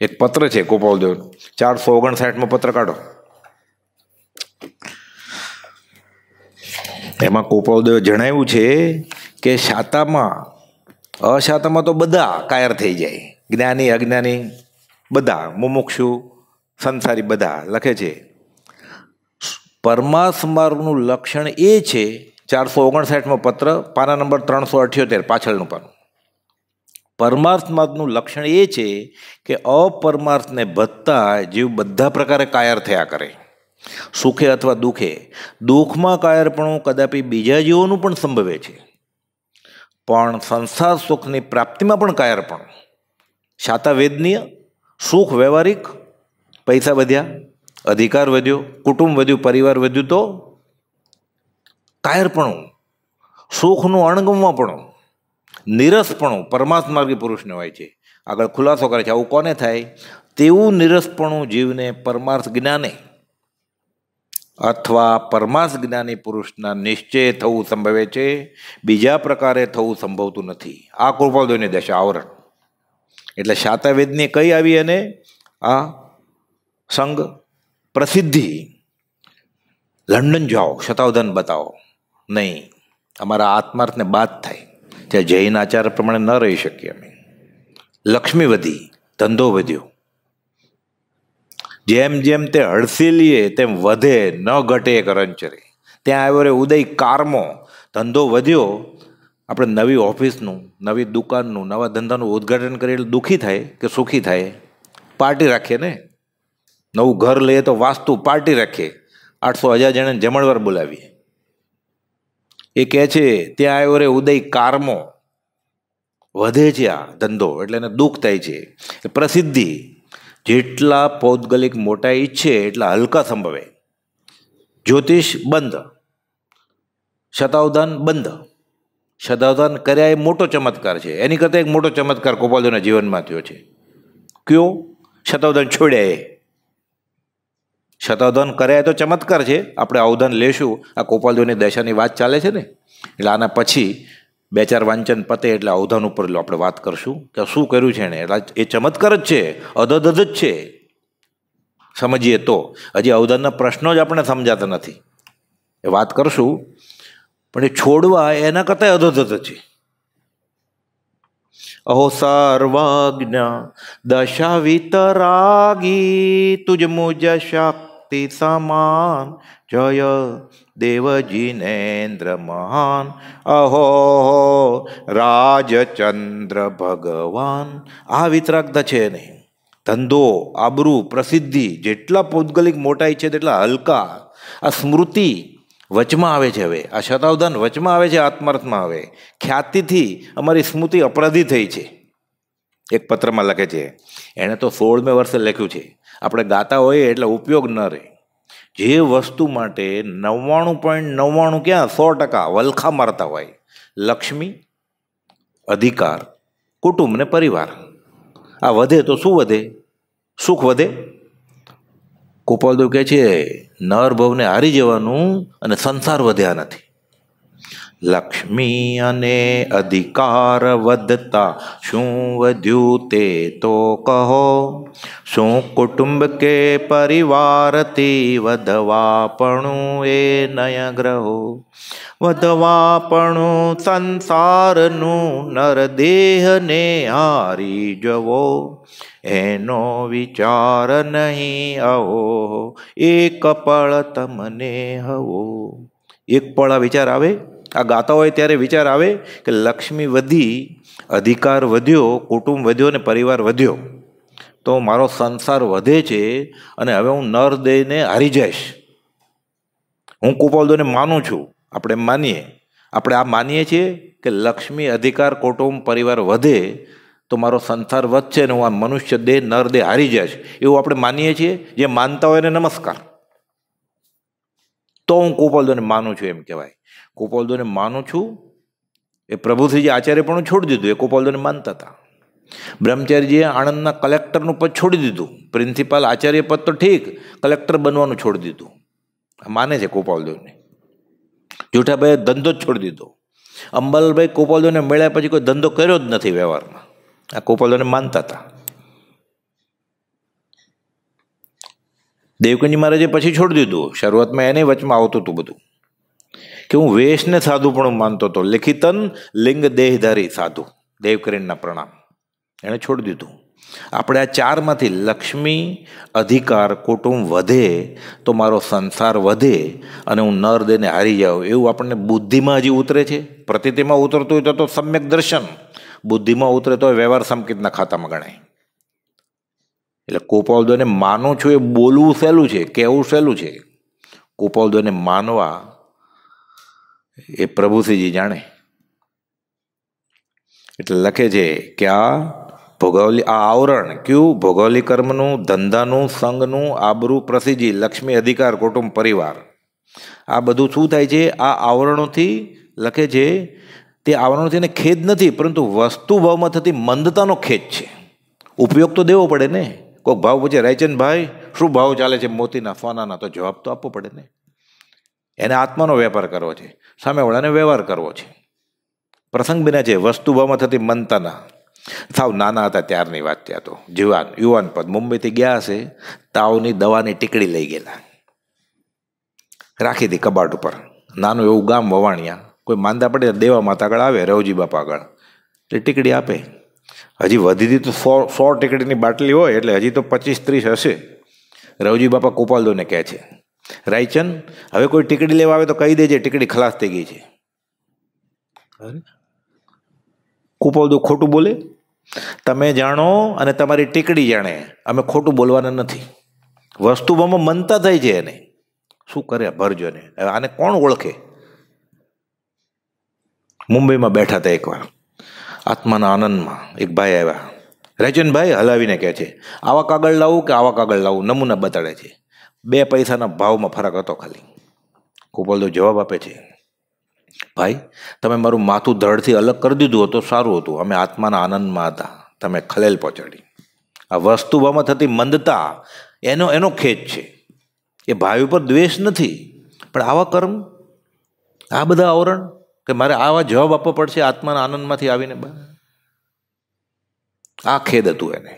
એક પત્ર છે ગોપાલદેવ ચારસો ઓગણસાઠમાં પત્ર કાઢો એમાં ગોપાલદેવ જણાવ્યું છે કે શાતામાં અશાતામાં તો બધા કાયર થઈ જાય જ્ઞાની અજ્ઞાની બધા મુમુક્ષુ સંસારી બધા લખે છે પરમાસ્મારનું લક્ષણ એ છે ચારસો ઓગણસાઠમાં પત્ર પાના નંબર ત્રણસો અઠ્યોતેર પાછળનું પાનું પરમાર્થવાદનું લક્ષણ એ છે કે અપરમાર્થને વધતા જીવ બધા પ્રકારે કાયર થયા કરે સુખે અથવા દુઃખે દુઃખમાં કાયરપણું કદાપી બીજા જીવોનું પણ સંભવે છે પણ સંસાર સુખની પ્રાપ્તિમાં પણ કાયરપણું છાતા વેદનીય સુખ વ્યવહારિક પૈસા વધ્યા અધિકાર વધ્યો કુટુંબ વધ્યું પરિવાર વધ્યું તો કાયરપણું સુખનું અણગમવાપણું નિરસપણું પરમાત્માર્ગી પુરુષને હોય છે આગળ ખુલાસો કરે છે આવું કોને થાય તેવું નિરસપણું જીવને પરમાર્થ જ્ઞાને અથવા પરમાર્થ જ્ઞાની પુરુષના નિશ્ચય થવું સંભવે છે બીજા પ્રકારે થવું સંભવતું નથી આ કૃપાલદોની દશા આવરણ એટલે શાતાવેદની કઈ આવી અને આ સંગ પ્રસિદ્ધિ લંડન જાઓ શતાવધન બતાવો નહીં અમારા આત્માર્થને બાદ થાય ત્યાં જૈન આચાર પ્રમાણે ન રહી શકીએ અમે લક્ષ્મી વધી ધંધો વધ્યો જેમ જેમ તે હળસી લઈએ તેમ વધે ન ઘટે કરંચરી ત્યાં આવ્યો રે ઉદય કારમો ધંધો વધ્યો આપણે નવી ઓફિસનું નવી દુકાનનું નવા ધંધાનું ઉદ્ઘાટન કરીએ દુઃખી થાય કે સુખી થાય પાર્ટી રાખીએ ને નવું ઘર લઈએ તો વાસ્તુ પાર્ટી રાખીએ આઠસો હજાર જણાને જમણવાર બોલાવીએ એ કહે છે ત્યાં આવ્યો રે ઉદય કારમો વધે છે આ ધંધો એટલે એને દુઃખ થાય છે પ્રસિદ્ધિ જેટલા પૌદગલિક મોટા ઈચ્છે એટલા હલકા સંભવે જ્યોતિષ બંધ શતાવધાન બંધ શતાવધાન કર્યા એ મોટો ચમત્કાર છે એની કરતાં એક મોટો ચમત્કાર ગોપાલજીના જીવનમાં થયો છે કયો શતાવધાન છોડ્યા એ શતાવધાન કર્યા તો ચમત્કાર છે આપણે અવધન લેશું આ ગોપાલદેવની દશાની વાત ચાલે છે ને એટલે આના પછી બે ચાર વાંચન પતે એટલે અવધન ઉપર આપણે વાત કરશું કે શું કર્યું છે એણે એટલે એ ચમત્કાર જ છે અધદ જ છે સમજીએ તો હજી અવધનના પ્રશ્નો જ આપણે સમજાતા નથી એ વાત કરશું પણ એ છોડવા એના કરતાં અધોધત છે અહો સર્વજ્ઞ દશા વિતરાગી તુજ મુજ શક્તિ શક્તિ સમાન જય દેવજીનેન્દ્ર મહાન અહો રાજચંદ્ર ભગવાન આ વિતરાગત છે નહીં ધંધો આબરૂ પ્રસિદ્ધિ જેટલા પૌદગલિક મોટાઈ છે તેટલા હલકા આ સ્મૃતિ વચમાં આવે છે હવે આ શતાવધાન વચમાં આવે છે આત્માર્થમાં આવે ખ્યાતિથી અમારી સ્મૃતિ અપરાધી થઈ છે એક પત્રમાં લખે છે એણે તો સોળમે વર્ષે લખ્યું છે આપણે ગાતા હોઈએ એટલે ઉપયોગ ન રહે જે વસ્તુ માટે નવ્વાણું પોઈન્ટ નવ્વાણું ક્યાં સો ટકા વલખા મારતા હોય લક્ષ્મી અધિકાર કુટુંબ ને પરિવાર આ વધે તો શું વધે સુખ વધે કુપાલદેવ કહે છે નર ભવને હારી જવાનું અને સંસાર વધ્યા નથી લક્ષ્મી અને અધિકાર વધતા શું વધ્યું તે તો કહો શું કુટુંબ કે પરિવારથી વધવાપણું એ નયગ્રહો વધવાપણું સંસારનું નરદેહને હારી જવો એનો વિચાર નહીં આવો એક પળ તમને હવો એક પળ વિચાર આવે આ ગાતા હોય ત્યારે વિચાર આવે કે લક્ષ્મી વધી અધિકાર વધ્યો કુટુંબ વધ્યો અને પરિવાર વધ્યો તો મારો સંસાર વધે છે અને હવે હું નર દઈને હારી જઈશ હું કુપાલદોને માનું છું આપણે માનીએ આપણે આ માનીએ છીએ કે લક્ષ્મી અધિકાર કુટુંબ પરિવાર વધે તો મારો સંસાર વધશે અને હું આ મનુષ્ય દેહ નર દેહ હારી જઈશ એવું આપણે માનીએ છીએ જે માનતા હોય એને નમસ્કાર તો હું કુપાલદોને માનું છું એમ કહેવાય કોપાલદોને માનું છું એ પ્રભુથી આચાર્ય પણ છોડી દીધું એ કોપાલદોને માનતા હતા બ્રહ્મચારીજીએ આણંદના કલેક્ટરનું પદ છોડી દીધું પ્રિન્સિપાલ આચાર્ય પદ તો ઠીક કલેક્ટર બનવાનું છોડી દીધું માને છે ગોપાલદેવને જોઠાભાઈએ ધંધો જ છોડી દીધો અંબાલાલભાઈ ગોપાલદેવને મળ્યા પછી કોઈ ધંધો કર્યો જ નથી વ્યવહારમાં આ ગોપાલદેવને માનતા હતા દેવકુંજી મહારાજે પછી છોડી દીધું શરૂઆતમાં એને વચમાં આવતું હતું બધું કે હું વેશને સાધુપણું માનતો હતો લિખિતન લિંગ દેહધારી સાધુ દેવકરીણના પ્રણામ એણે છોડી દીધું આપણે આ ચારમાંથી લક્ષ્મી અધિકાર કુટુંબ વધે તો મારો સંસાર વધે અને હું નર દેને હારી જાઉં એવું આપણને બુદ્ધિમાં હજી ઉતરે છે પ્રતિતિમાં ઉતરતું હોય તો સમ્યક દર્શન બુદ્ધિમાં ઉતરે તો વ્યવહાર સંકેતના ખાતામાં ગણાય એટલે કોપાવદોને માનું છું એ બોલવું સહેલું છે કહેવું સહેલું છે કોપાવદોને માનવા એ પ્રભુસિંહજી જાણે એટલે લખે છે કે આ ભૌગોલિક આ આવરણ કયું ભૌગોલિક કર્મનું ધંધાનું સંઘનું આબરૂ પ્રસિદ્ધિ લક્ષ્મી અધિકાર કુટુંબ પરિવાર આ બધું શું થાય છે આ આવરણોથી લખે છે તે આવરણોથી એને ખેદ નથી પરંતુ વસ્તુ ભાવમાં થતી મંદતાનો ખેદ છે ઉપયોગ તો દેવો પડે ને કોઈક ભાવ પૂછે રાયચંદભાઈ શું ભાવ ચાલે છે મોતીના સોનાના તો જવાબ તો આપવો પડે ને એને આત્માનો વેપાર કરવો છે સામેવાળાને વ્યવહાર કરવો છે પ્રસંગ બિના છે વસ્તુ ભાવમાં થતી મનતાના સાવ નાના હતા ત્યારની વાત ત્યાં તો જીવાન યુવાન પદ મુંબઈથી ગયા હશે તાવની દવાની ટીકડી લઈ ગયેલા રાખી હતી કબાટ ઉપર નાનું એવું ગામ વવાણિયા કોઈ માંદા પડે દેવા માતા આગળ આવે રવજી બાપા આગળ એ ટીકડી આપે હજી વધીથી તો સો સો ટીકડીની બાટલી હોય એટલે હજી તો પચીસ ત્રીસ હશે રવજી બાપા ગોપાલદોને કહે છે રાયચંદ હવે કોઈ ટીકડી લેવા આવે તો કહી દેજે ટીકડી ખલાસ થઈ ગઈ છે કુપોદું ખોટું બોલે તમે જાણો અને તમારી ટીકડી જાણે અમે ખોટું બોલવાના નથી વસ્તુમાં મનતા થઈ છે એને શું કરે ભરજો ને આને કોણ ઓળખે મુંબઈમાં બેઠા હતા એકવાર આત્માના આનંદમાં એક ભાઈ આવ્યા રેજનભાઈ હલાવીને કહે છે આવા કાગળ લાવું કે આવા કાગળ લાવું નમૂના બતાડે છે બે પૈસાના ભાવમાં ફરક હતો ખાલી ગોપાલદેવ જવાબ આપે છે ભાઈ તમે મારું માથું ધડથી અલગ કરી દીધું હતું સારું હતું અમે આત્માના આનંદમાં હતા તમે ખલેલ પહોંચાડી આ વસ્તુભાવમાં થતી મંદતા એનો એનો ખેદ છે એ ભાઈ ઉપર દ્વેષ નથી પણ આવા કર્મ આ બધા આવરણ કે મારે આવા જવાબ આપવો પડશે આત્માના આનંદમાંથી આવીને આ ખેદ હતું એને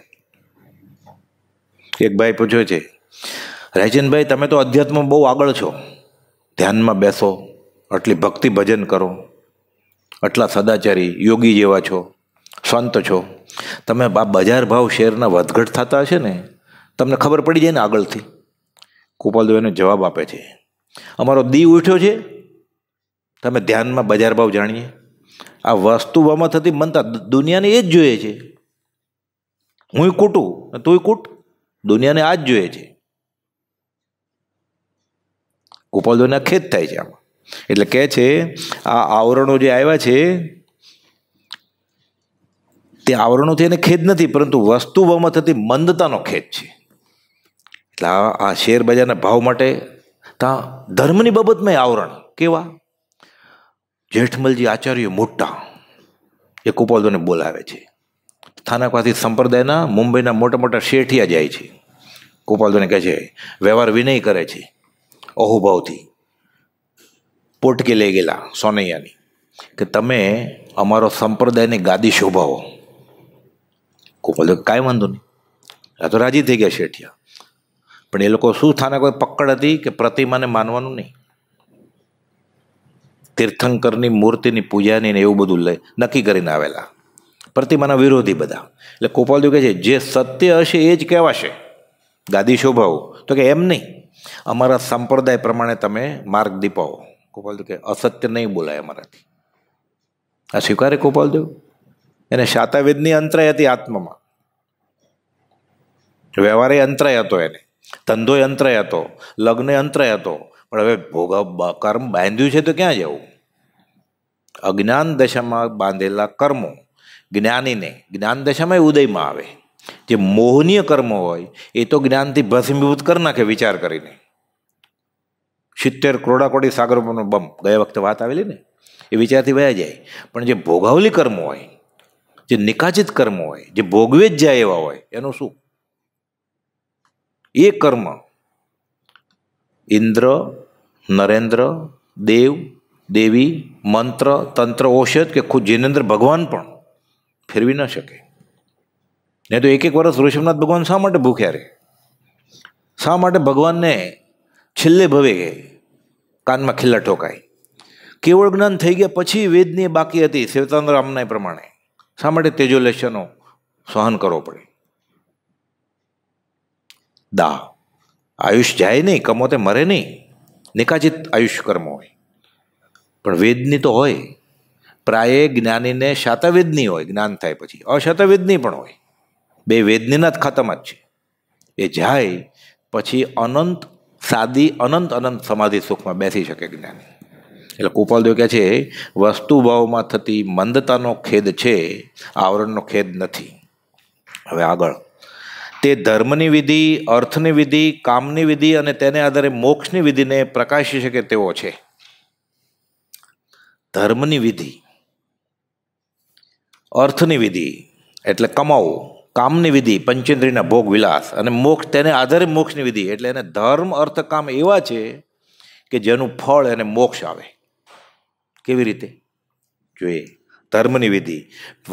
એક ભાઈ પૂછ્યો છે રાયચંદભાઈ તમે તો અધ્યાત્મ બહુ આગળ છો ધ્યાનમાં બેસો આટલી ભક્તિ ભજન કરો આટલા સદાચારી યોગી જેવા છો સંત છો તમે આ બજાર ભાવ શેરના વધઘટ થતા હશે ને તમને ખબર પડી જાય ને આગળથી ગોપાલદેવ જવાબ આપે છે અમારો દી ઉઠ્યો છે તમે ધ્યાનમાં બજાર ભાવ જાણીએ આ વસ્તુમાં થતી મનતા દુનિયાને એ જ જોઈએ છે હું કૂટું તુંય કૂટ દુનિયાને આ જ જોઈએ છે ગોપાલદોના ખેદ થાય છે આમાં એટલે કહે છે આ આવરણો જે આવ્યા છે તે આવરણોથી એને ખેદ નથી પરંતુ વસ્તુઓમાં થતી મંદતાનો ખેદ છે એટલે આ શેર બજારના ભાવ માટે ત્યાં ધર્મની બાબતમાં આવરણ કેવા જેઠમલજી આચાર્ય મોટા એ કુપાલદોને બોલાવે છે સ્થાનકવાસી સંપ્રદાયના મુંબઈના મોટા મોટા શેઠિયા જાય છે ગોપાલદોને કહે છે વ્યવહાર વિનય કરે છે અહોભાવથી પોટકી લઈ ગયેલા સોનૈયાની કે તમે અમારો સંપ્રદાયને ગાદી શોભાવો ગોપાલ કાંઈ વાંધો નહીં આ તો રાજી થઈ ગયા શેઠિયા પણ એ લોકો શું થાને કોઈ પકડ હતી કે પ્રતિમાને માનવાનું નહીં તીર્થંકરની મૂર્તિની પૂજાની ને એવું બધું લઈ નક્કી કરીને આવેલા પ્રતિમાના વિરોધી બધા એટલે ગોપાલદેવ કહે છે જે સત્ય હશે એ જ કહેવાશે ગાદી શોભાવો તો કે એમ નહીં અમારા સંપ્રદાય પ્રમાણે તમે માર્ગ દીપાવો ગોપાલદેવ કે અસત્ય નહીં બોલાય અમારાથી આ સ્વીકારે ગોપાલદેવ એને શાતાવેદની અંતરાય હતી આત્મામાં વ્યવહારે અંતરાય હતો એને ધંધોય અંતરાય હતો લગ્ન અંતરાય હતો પણ હવે ભોગ કર્મ બાંધ્યું છે તો ક્યાં જવું અજ્ઞાન દશામાં બાંધેલા કર્મો જ્ઞાનીને જ્ઞાન દશામાં ઉદયમાં આવે જે મોહનીય કર્મો હોય એ તો જ્ઞાનથી ભસ્મીભૂત કરી નાખે વિચાર કરીને સિત્તેર કરોડા કોટી સાગરનો બમ ગયા વખતે વાત આવેલી ને એ વિચારથી વયા જાય પણ જે ભોગાવલી કર્મો હોય જે નિકાચિત કર્મો હોય જે ભોગવે જ જાય એવા હોય એનું શું એ કર્મ ઇન્દ્ર નરેન્દ્ર દેવ દેવી મંત્ર તંત્ર ઔષધ કે ખુદ જિનેન્દ્ર ભગવાન પણ ફેરવી ન શકે નહીં તો એક એક વર્ષ ઋષભનાથ ભગવાન શા માટે ભૂખ્યા રહે શા માટે ભગવાનને છેલ્લે ભવે કાનમાં ખીલ્લા ઠોકાય કેવળ જ્ઞાન થઈ ગયા પછી વેદની બાકી હતી શેતાંદ્ર આમના પ્રમાણે શા માટે તેજોલેશનો સહન કરવો પડે દા આયુષ્ય જાય નહીં કમોતે મરે નહીં નિકાચિત આયુષ્ય કર્મ હોય પણ વેદની તો હોય પ્રાયે જ્ઞાનીને શાતાવેદની હોય જ્ઞાન થાય પછી અશાતાવેદની પણ હોય બે વેદનીનાથ ખતમ જ છે એ જાય પછી અનંત સાદી અનંત અનંત સમાધિ સુખમાં બેસી શકે જ્ઞાની એટલે ગોપાલદેવ કહે છે વસ્તુભાવમાં થતી મંદતાનો ખેદ છે આવરણનો ખેદ નથી હવે આગળ તે ધર્મની વિધિ અર્થની વિધિ કામની વિધિ અને તેને આધારે મોક્ષની વિધિને પ્રકાશી શકે તેવો છે ધર્મની વિધિ અર્થની વિધિ એટલે કમાવું કામની વિધિ પંચેન્દ્રિયના ભોગ વિલાસ અને મોક્ષ તેને આધારે મોક્ષની વિધિ એટલે એને ધર્મ અર્થ કામ એવા છે કે જેનું ફળ એને મોક્ષ આવે કેવી રીતે જોઈએ ધર્મની વિધિ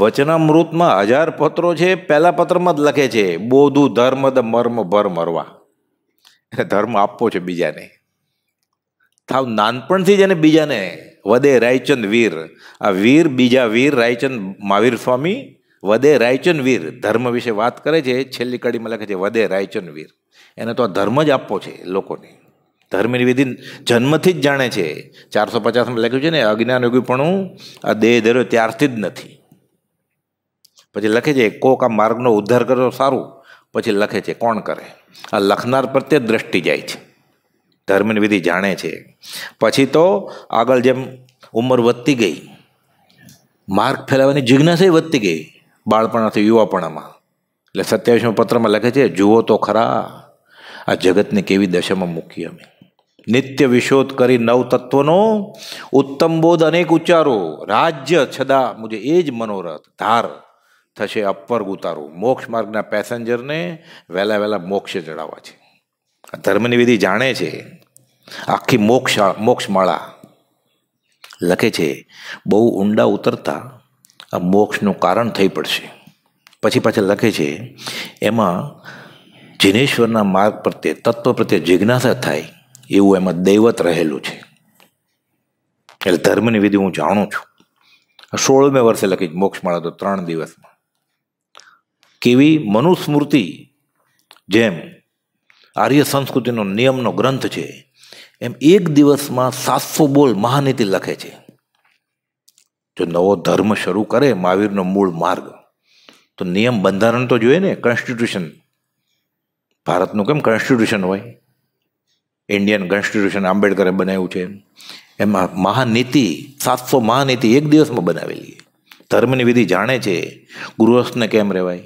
વચનામૃતમાં હજાર પત્રો છે પહેલા પત્રમાં જ લખે છે બોધું ધર્મ દ મર્મ ભર મરવા એને ધર્મ આપવો છે બીજાને થાવ નાનપણથી જ એને બીજાને વદે રાયચંદ વીર આ વીર બીજા વીર રાયચંદ મહાવીર સ્વામી વદે વીર ધર્મ વિશે વાત કરે છે છેલ્લી કડીમાં લખે છે વદે વીર એને તો આ ધર્મ જ આપવો છે લોકોને ધર્મની વિધિ જન્મથી જ જાણે છે ચારસો પચાસમાં લખ્યું છે ને પણ આ દેહ ધર્યો ત્યારથી જ નથી પછી લખે છે કોક આ માર્ગનો ઉદ્ધાર કરવો સારું પછી લખે છે કોણ કરે આ લખનાર પ્રત્યે દ્રષ્ટિ જાય છે ધર્મની વિધિ જાણે છે પછી તો આગળ જેમ ઉંમર વધતી ગઈ માર્ગ ફેલાવાની જિજ્ઞાસાય વધતી ગઈ બાળપણાથી યુવાપણામાં એટલે સત્યાવીસમાં પત્રમાં લખે છે જુઓ તો ખરા આ જગતને કેવી દશામાં મૂકી અમે નિત્ય વિશોધ કરી નવ તત્વનો ઉત્તમ બોધ અનેક ઉચ્ચારો રાજ્ય છદા મુજે એ જ મનોરથ ધાર થશે અપર્ગ ઉતારો મોક્ષ માર્ગના પેસેન્જરને વહેલા વહેલા મોક્ષે ચડાવવા છે ધર્મની વિધિ જાણે છે આખી મોક્ષ મોક્ષમાળા લખે છે બહુ ઊંડા ઉતરતા આ મોક્ષનું કારણ થઈ પડશે પછી પાછળ લખે છે એમાં જિનેશ્વરના માર્ગ પ્રત્યે તત્વ પ્રત્યે જિજ્ઞાસા થાય એવું એમાં દૈવત રહેલું છે એટલે ધર્મની વિધિ હું જાણું છું સોળમે વર્ષે લખી મોક્ષ મળે તો ત્રણ દિવસમાં કેવી મનુસ્મૃતિ જેમ આર્ય સંસ્કૃતિનો નિયમનો ગ્રંથ છે એમ એક દિવસમાં સાતસો બોલ મહાનીતિ લખે છે જો નવો ધર્મ શરૂ કરે મહાવીરનો મૂળ માર્ગ તો નિયમ બંધારણ તો જોઈએ ને કોન્સ્ટિટ્યુશન ભારતનું કેમ કોન્સ્ટિટ્યુશન હોય ઇન્ડિયન કોન્સ્ટિટ્યુશન આંબેડકરે બનાવ્યું છે એમાં મહાનીતિ સાતસો મહાનીતિ એક દિવસમાં બનાવેલી ધર્મની વિધિ જાણે છે ગૃહસ્થને કેમ રહેવાય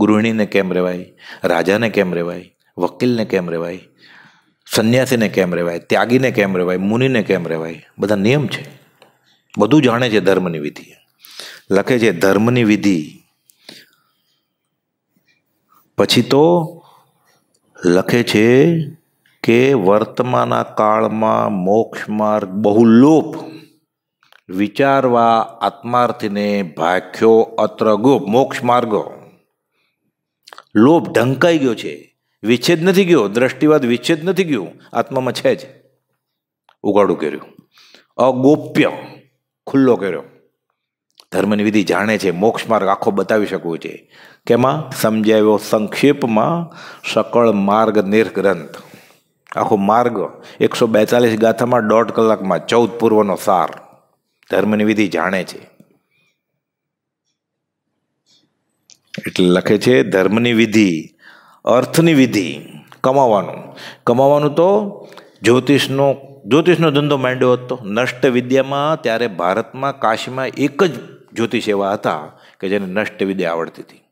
ગૃહિણીને કેમ રહેવાય રાજાને કેમ રહેવાય વકીલને કેમ રહેવાય સંન્યાસીને કેમ રહેવાય ત્યાગીને કેમ રહેવાય મુનિને કેમ રહેવાય બધા નિયમ છે બધું જાણે છે ધર્મની વિધિ લખે છે ધર્મની વિધિ પછી તો લખે છે કે વર્તમાના કાળમાં મોક્ષ માર્ગ બહુ લોપ વિચારવા આત્માર્થીને ભાખ્યો અત્ર ગોપ મોક્ષ માર્ગો લોપ ઢંકાઈ ગયો છે વિચ્છેદ નથી ગયો દ્રષ્ટિવાદ વિચ્છેદ નથી ગયો આત્મામાં છે જ ઉગાડું કર્યું અગોપ્ય ખુલ્લો કર્યો ધર્મની વિધિ જાણે છે મોક્ષ માર્ગ આખો બતાવી શકું છે કેમાં સમજાવ્યો સંક્ષેપમાં સકળ માર્ગ નિર્ગ્રંથ આખો માર્ગ એકસો બેતાલીસ ગાથામાં દોઢ કલાકમાં ચૌદ પૂર્વનો સાર ધર્મની વિધિ જાણે છે એટલે લખે છે ધર્મની વિધિ અર્થની વિધિ કમાવાનું કમાવાનું તો જ્યોતિષનો જ્યોતિષનો ધંધો માંડ્યો હતો નષ્ટ વિદ્યામાં ત્યારે ભારતમાં કાશીમાં એક જ જ્યોતિષ એવા હતા કે જેને નષ્ટ વિદ્યા આવડતી હતી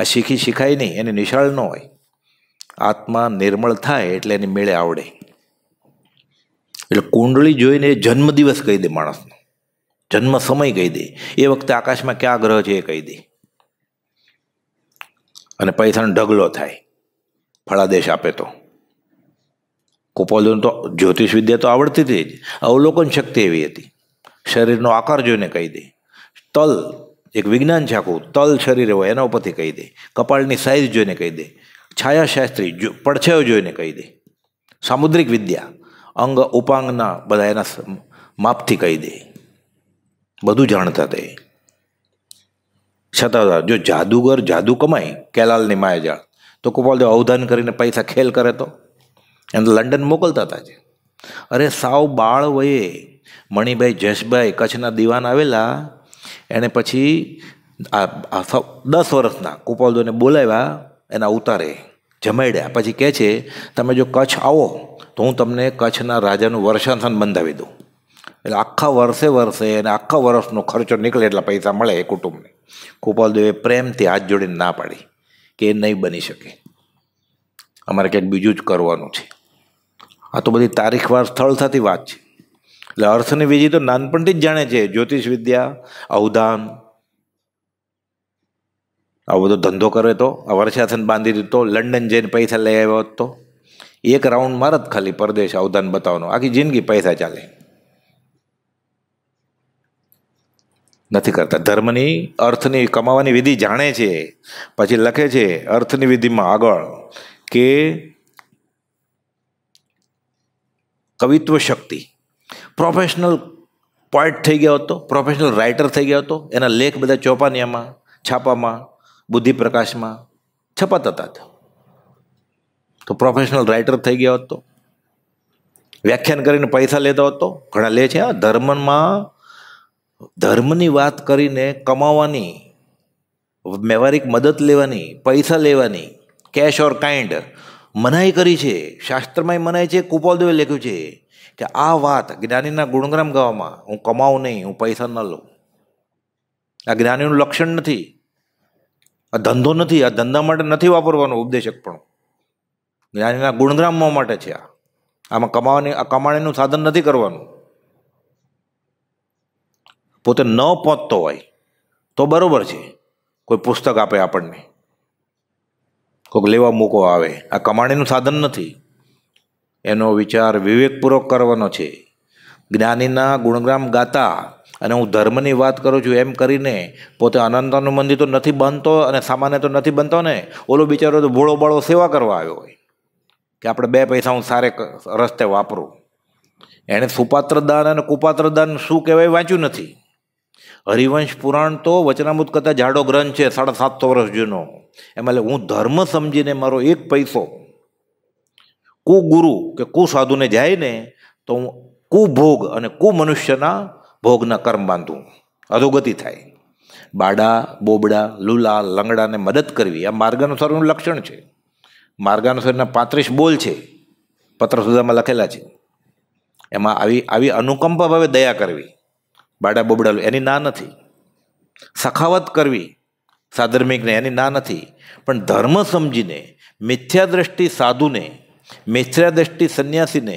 આ શીખી શીખાય નહીં એને નિશાળ ન હોય આત્મા નિર્મળ થાય એટલે એની મેળે આવડે એટલે કુંડળી જોઈને એ જન્મદિવસ કહી દે માણસનો જન્મ સમય કહી દે એ વખતે આકાશમાં ક્યાં ગ્રહ છે એ કહી દે અને પૈસાનો ઢગલો થાય ફળાદેશ આપે તો કોપોલને તો જ્યોતિષ વિદ્યા તો આવડતી હતી જ અવલોકન શક્તિ એવી હતી શરીરનો આકાર જોઈને કહી દે તલ એક વિજ્ઞાન છે આખું તલ શરીરે હોય એના ઉપરથી કહી દે કપાળની સાઇઝ જોઈને કહી દે છાયાશાસ્ત્રી જો પડછાયો જોઈને કહી દે સામુદ્રિક વિદ્યા અંગ ઉપાંગના બધા એના માપથી કહી દે બધું જાણતા તે છતાં જો જાદુગર જાદુ કમાય કેલાલની માયાજાળ તો કોપાલદેવ અવધાન કરીને પૈસા ખેલ કરે તો એમ તો લંડન મોકલતા હતા જે અરે સાવ બાળ વયે મણિભાઈ જશભાઈ કચ્છના દિવાન આવેલા એણે પછી આ દસ વર્ષના કુપાલદોને બોલાવ્યા એના ઉતારે જમાડ્યા પછી કહે છે તમે જો કચ્છ આવો તો હું તમને કચ્છના રાજાનું વર્ષાસન બંધાવી દઉં એટલે આખા વર્ષે વર્ષે અને આખા વર્ષનો ખર્ચો નીકળે એટલા પૈસા મળે એ કુટુંબને કુપાલદેવે પ્રેમથી હાથ જોડીને ના પાડી કે એ નહીં બની શકે અમારે ક્યાંક બીજું જ કરવાનું છે આ તો બધી તારીખવાર સ્થળ થતી વાત છે એટલે અર્થની વિધિ તો નાનપણથી જ જાણે છે જ્યોતિષ વિદ્યા અવધાન આવો બધો ધંધો કરે તો આ વર્ષાસન બાંધી દીધો લંડન જઈને પૈસા લઈ આવ્યો હતો એક રાઉન્ડ મારત ખાલી પરદેશ અવધાન બતાવવાનો આખી જિંદગી પૈસા ચાલે નથી કરતા ધર્મની અર્થની કમાવાની વિધિ જાણે છે પછી લખે છે અર્થની વિધિમાં આગળ કે કવિત્વ શક્તિ પ્રોફેશનલ પોઈટ થઈ ગયો હતો પ્રોફેશનલ રાઇટર થઈ ગયો હતો એના લેખ બધા ચોપાનિયામાં છાપામાં બુદ્ધિપ્રકાશમાં છપાતા હતા તો પ્રોફેશનલ રાઇટર થઈ ગયો હતો વ્યાખ્યાન કરીને પૈસા લેતો હતો ઘણા લે છે ધર્મમાં ધર્મની વાત કરીને કમાવાની વ્યવહારિક મદદ લેવાની પૈસા લેવાની કેશ ઓર કાઇન્ડ મનાઈ કરી છે શાસ્ત્રમાંય મનાઈ છે કુપોલદેવે લખ્યું છે કે આ વાત જ્ઞાનીના ગુણગ્રામ ગાવામાં હું કમાઉં નહીં હું પૈસા ન લઉં આ જ્ઞાનીનું લક્ષણ નથી આ ધંધો નથી આ ધંધા માટે નથી વાપરવાનો ઉપદેશક પણ જ્ઞાનીના ગુણગ્રામવા માટે છે આ આમાં કમાવાની આ કમાણીનું સાધન નથી કરવાનું પોતે ન પહોંચતો હોય તો બરાબર છે કોઈ પુસ્તક આપે આપણને કોઈક લેવા મૂકો આવે આ કમાણીનું સાધન નથી એનો વિચાર વિવેકપૂર્વક કરવાનો છે જ્ઞાનીના ગુણગ્રામ ગાતા અને હું ધર્મની વાત કરું છું એમ કરીને પોતે અનંતાનું મંદિર તો નથી બનતો અને સામાન્ય તો નથી બનતો ને ઓલો બિચારો તો ભોળો બાળો સેવા કરવા આવ્યો હોય કે આપણે બે પૈસા હું સારે રસ્તે વાપરું એણે સુપાત્ર દાન અને કુપાત્ર દાન શું કહેવાય વાંચ્યું નથી હરિવંશ પુરાણ તો વચનામૃત કરતા જાડો ગ્રંથ છે સાડા સાતસો વર્ષ જૂનો એમાં એટલે હું ધર્મ સમજીને મારો એક પૈસો કુ ગુરુ કે કુ સાધુને જાય ને તો હું કુભોગ અને કુમનુષ્યના ભોગના કર્મ બાંધું અધોગતિ થાય બાડા બોબડા લુલા લંગડાને મદદ કરવી આ માર્ગાનુસારનું લક્ષણ છે માર્ગાનુસારના પાંત્રીસ બોલ છે પત્ર સુધામાં લખેલા છે એમાં આવી આવી અનુકંપ ભાવે દયા કરવી બાડા બબડાલું એની ના નથી સખાવત કરવી સાધર્મિકને એની ના નથી પણ ધર્મ સમજીને મિથ્યા દ્રષ્ટિ સાધુને મિથ્યા દ્રષ્ટિ સંન્યાસીને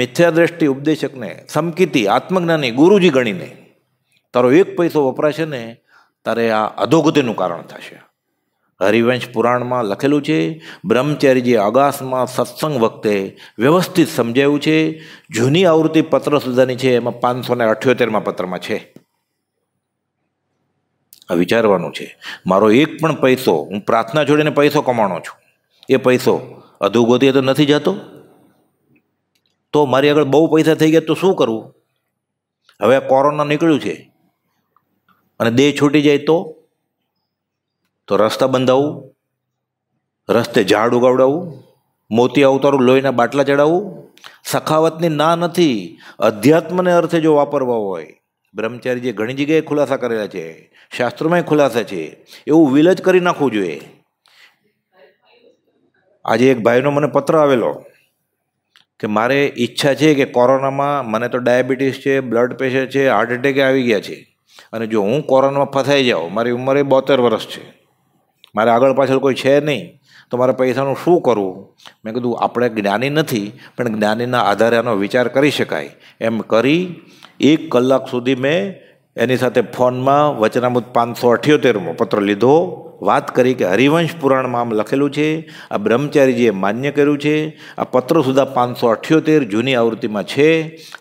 મિથ્યા દ્રષ્ટિ ઉપદેશકને સમકીતિ આત્મજ્ઞાની ગુરુજી ગણીને તારો એક પૈસો વપરાશે ને તારે આ અધોગતિનું કારણ થશે હરિવંશ પુરાણમાં લખેલું છે બ્રહ્મચર્યજી આગાસમાં સત્સંગ વખતે વ્યવસ્થિત સમજાયું છે જૂની આવૃત્તિ પત્ર સુધાની છે એમાં પાંચસો ને અઠ્યોતેરમાં પત્રમાં છે આ વિચારવાનું છે મારો એક પણ પૈસો હું પ્રાર્થના જોડીને પૈસો કમાણો છું એ પૈસો અધુગોતીએ તો નથી જતો તો મારી આગળ બહુ પૈસા થઈ ગયા તો શું કરવું હવે આ કોરોના નીકળ્યું છે અને દેહ છૂટી જાય તો તો રસ્તા બંધાવું રસ્તે ઝાડ ઉગાવડાવવું મોતી અવતારું લોહીના બાટલા ચડાવવું સખાવતની ના નથી અધ્યાત્મને અર્થે જો વાપરવા હોય બ્રહ્મચારીજીએ ઘણી જગ્યાએ ખુલાસા કરેલા છે શાસ્ત્રોમાંય ખુલાસા છે એવું વિલજ કરી નાખવું જોઈએ આજે એક ભાઈનો મને પત્ર આવેલો કે મારે ઈચ્છા છે કે કોરોનામાં મને તો ડાયાબિટીસ છે બ્લડ પ્રેશર છે હાર્ટ એટેક આવી ગયા છે અને જો હું કોરોનામાં ફસાઈ જાઉં મારી ઉંમરે એ બોતેર વર્ષ છે મારે આગળ પાછળ કોઈ છે નહીં તો મારા પૈસાનું શું કરવું મેં કીધું આપણે જ્ઞાની નથી પણ જ્ઞાનીના આધારે આનો વિચાર કરી શકાય એમ કરી એક કલાક સુધી મેં એની સાથે ફોનમાં વચનામૃત પાંચસો અઠ્યોતેરમો પત્ર લીધો વાત કરી કે હરિવંશ પુરાણમાં આમ લખેલું છે આ બ્રહ્મચારીજીએ માન્ય કર્યું છે આ પત્ર સુધા પાંચસો અઠ્યોતેર જૂની આવૃત્તિમાં છે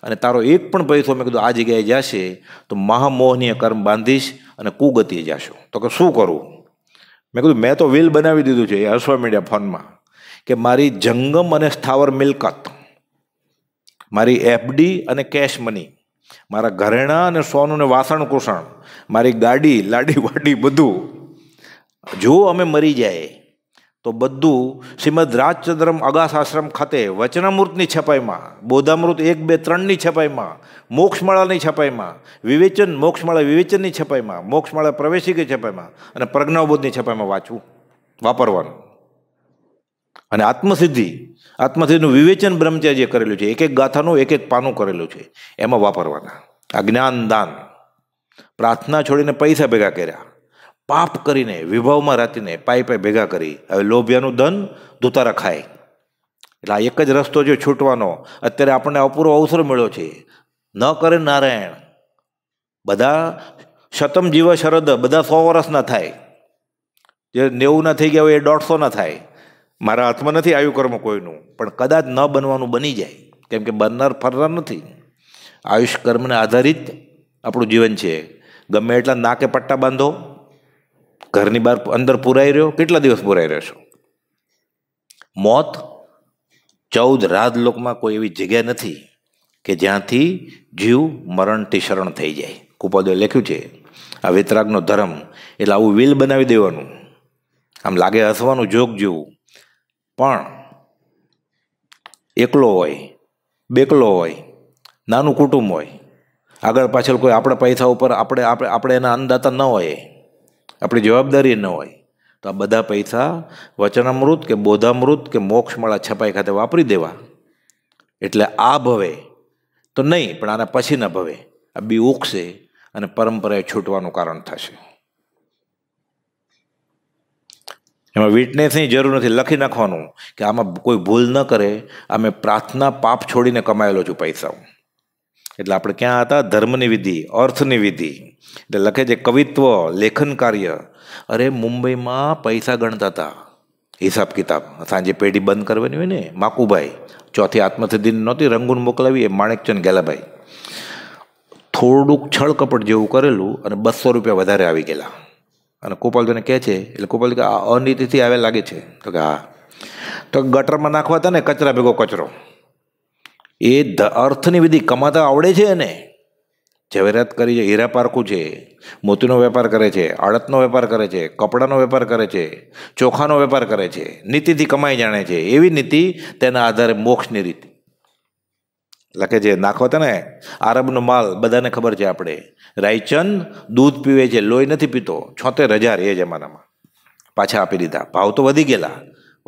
અને તારો એક પણ પૈસો મેં કીધું આ જગ્યાએ જશે તો મહામોહનીય કર્મ બાંધીશ અને કુગતિએ જશો તો કે શું કરવું મેં કીધું મેં તો વિલ બનાવી દીધું છે એ હસવા મીડિયા ફોનમાં કે મારી જંગમ અને સ્થાવર મિલકત મારી એફડી અને કેશ મની મારા ઘરેણાં અને સોનું ને વાસણ કુસણ મારી ગાડી લાડી વાડી બધું જો અમે મરી જાય તો બધું શ્રીમદ રાજચંદ્રમ અગાશાશ્રમ ખાતે વચનામૃતની છપાઈમાં બોધામૃત એક બે ત્રણની છપાઈમાં મોક્ષમાળાની છપાઈમાં વિવેચન મોક્ષમાળા વિવેચનની છપાઈમાં મોક્ષમાળા પ્રવેશિકી છપાઈમાં અને પ્રજ્ઞાબોધની છપાઈમાં વાંચવું વાપરવાનું અને આત્મસિદ્ધિ આત્મસિદ્ધિનું વિવેચન બ્રહ્મચર્ય કરેલું છે એક એક ગાથાનું એક એક પાનું કરેલું છે એમાં વાપરવાના આ જ્ઞાનદાન પ્રાર્થના છોડીને પૈસા ભેગા કર્યા પાપ કરીને વિભાવમાં રાતીને પાઈ પાઈ ભેગા કરી હવે લોભિયાનું ધન ધૂતારા ખાય એટલે આ એક જ રસ્તો છે છૂટવાનો અત્યારે આપણને અપૂરો અવસર મળ્યો છે ન કરે નારાયણ બધા શતમ જીવ શરદ બધા સો વર્ષના થાય જે નેવુંના થઈ ગયા હોય એ દોઢસોના થાય મારા હાથમાં નથી આયુ કર્મ કોઈનું પણ કદાચ ન બનવાનું બની જાય કેમ કે બનનાર ફરનાર નથી આયુષ કર્મને આધારિત આપણું જીવન છે ગમે એટલા નાકે પટ્ટા બાંધો ઘરની બહાર અંદર પુરાઈ રહ્યો કેટલા દિવસ પુરાઈ રહ્યો છો મોત ચૌદ રાજ લોકમાં કોઈ એવી જગ્યા નથી કે જ્યાંથી જીવ મરણથી શરણ થઈ જાય કુપોદે લખ્યું છે આ વિતરાગનો ધર્મ એટલે આવું વિલ બનાવી દેવાનું આમ લાગે હસવાનું જોગ જેવું પણ એકલો હોય બેકલો હોય નાનું કુટુંબ હોય આગળ પાછળ કોઈ આપણા પૈસા ઉપર આપણે આપણે આપણે એના અન્નદાતા ન હોય આપણી જવાબદારી ન હોય તો આ બધા પૈસા વચનામૃત કે બોધામૃત કે મોક્ષમાળા છપાઈ ખાતે વાપરી દેવા એટલે આ ભવે તો નહીં પણ આના પછી ન ભવે આ બી ઉકશે અને પરંપરાએ છૂટવાનું કારણ થશે એમાં વિટનેસની જરૂર નથી લખી નાખવાનું કે આમાં કોઈ ભૂલ ન કરે આ મેં પ્રાર્થના પાપ છોડીને કમાયેલો છું પૈસા હું એટલે આપણે ક્યાં હતા ધર્મની વિધિ અર્થની વિધિ એટલે લખે છે કવિત્વ લેખન કાર્ય અરે મુંબઈમાં પૈસા ગણતા હતા હિસાબ કિતાબ સાંજે પેઢી બંધ કરવાની હોય ને માકુભાઈ ચોથી આત્મસિદ્ધિ નહોતી રંગૂન મોકલાવી એ માણેકચંદ ગેલાભાઈ થોડુંક છળ કપટ જેવું કરેલું અને બસો રૂપિયા વધારે આવી ગયેલા અને ગોપાલજીને કહે છે એટલે ગોપાલજી કે આ અનિતિથી આવે લાગે છે તો કે હા તો ગટરમાં નાખવા હતા ને કચરા ભેગો કચરો એ અર્થની વિધિ કમાતા આવડે છે એને ઝવેરાત કરી છે હીરા પારખું છે મોતીનો વેપાર કરે છે આડતનો વેપાર કરે છે કપડાનો વેપાર કરે છે ચોખાનો વેપાર કરે છે નીતિથી કમાઈ જાણે છે એવી નીતિ તેના આધારે મોક્ષની રીતિ લખે છે જે નાખો ને આરબનો માલ બધાને ખબર છે આપણે રાયચંદ દૂધ પીવે છે લોહી નથી પીતો છોતેર હજાર એ જમાનામાં પાછા આપી દીધા ભાવ તો વધી ગયેલા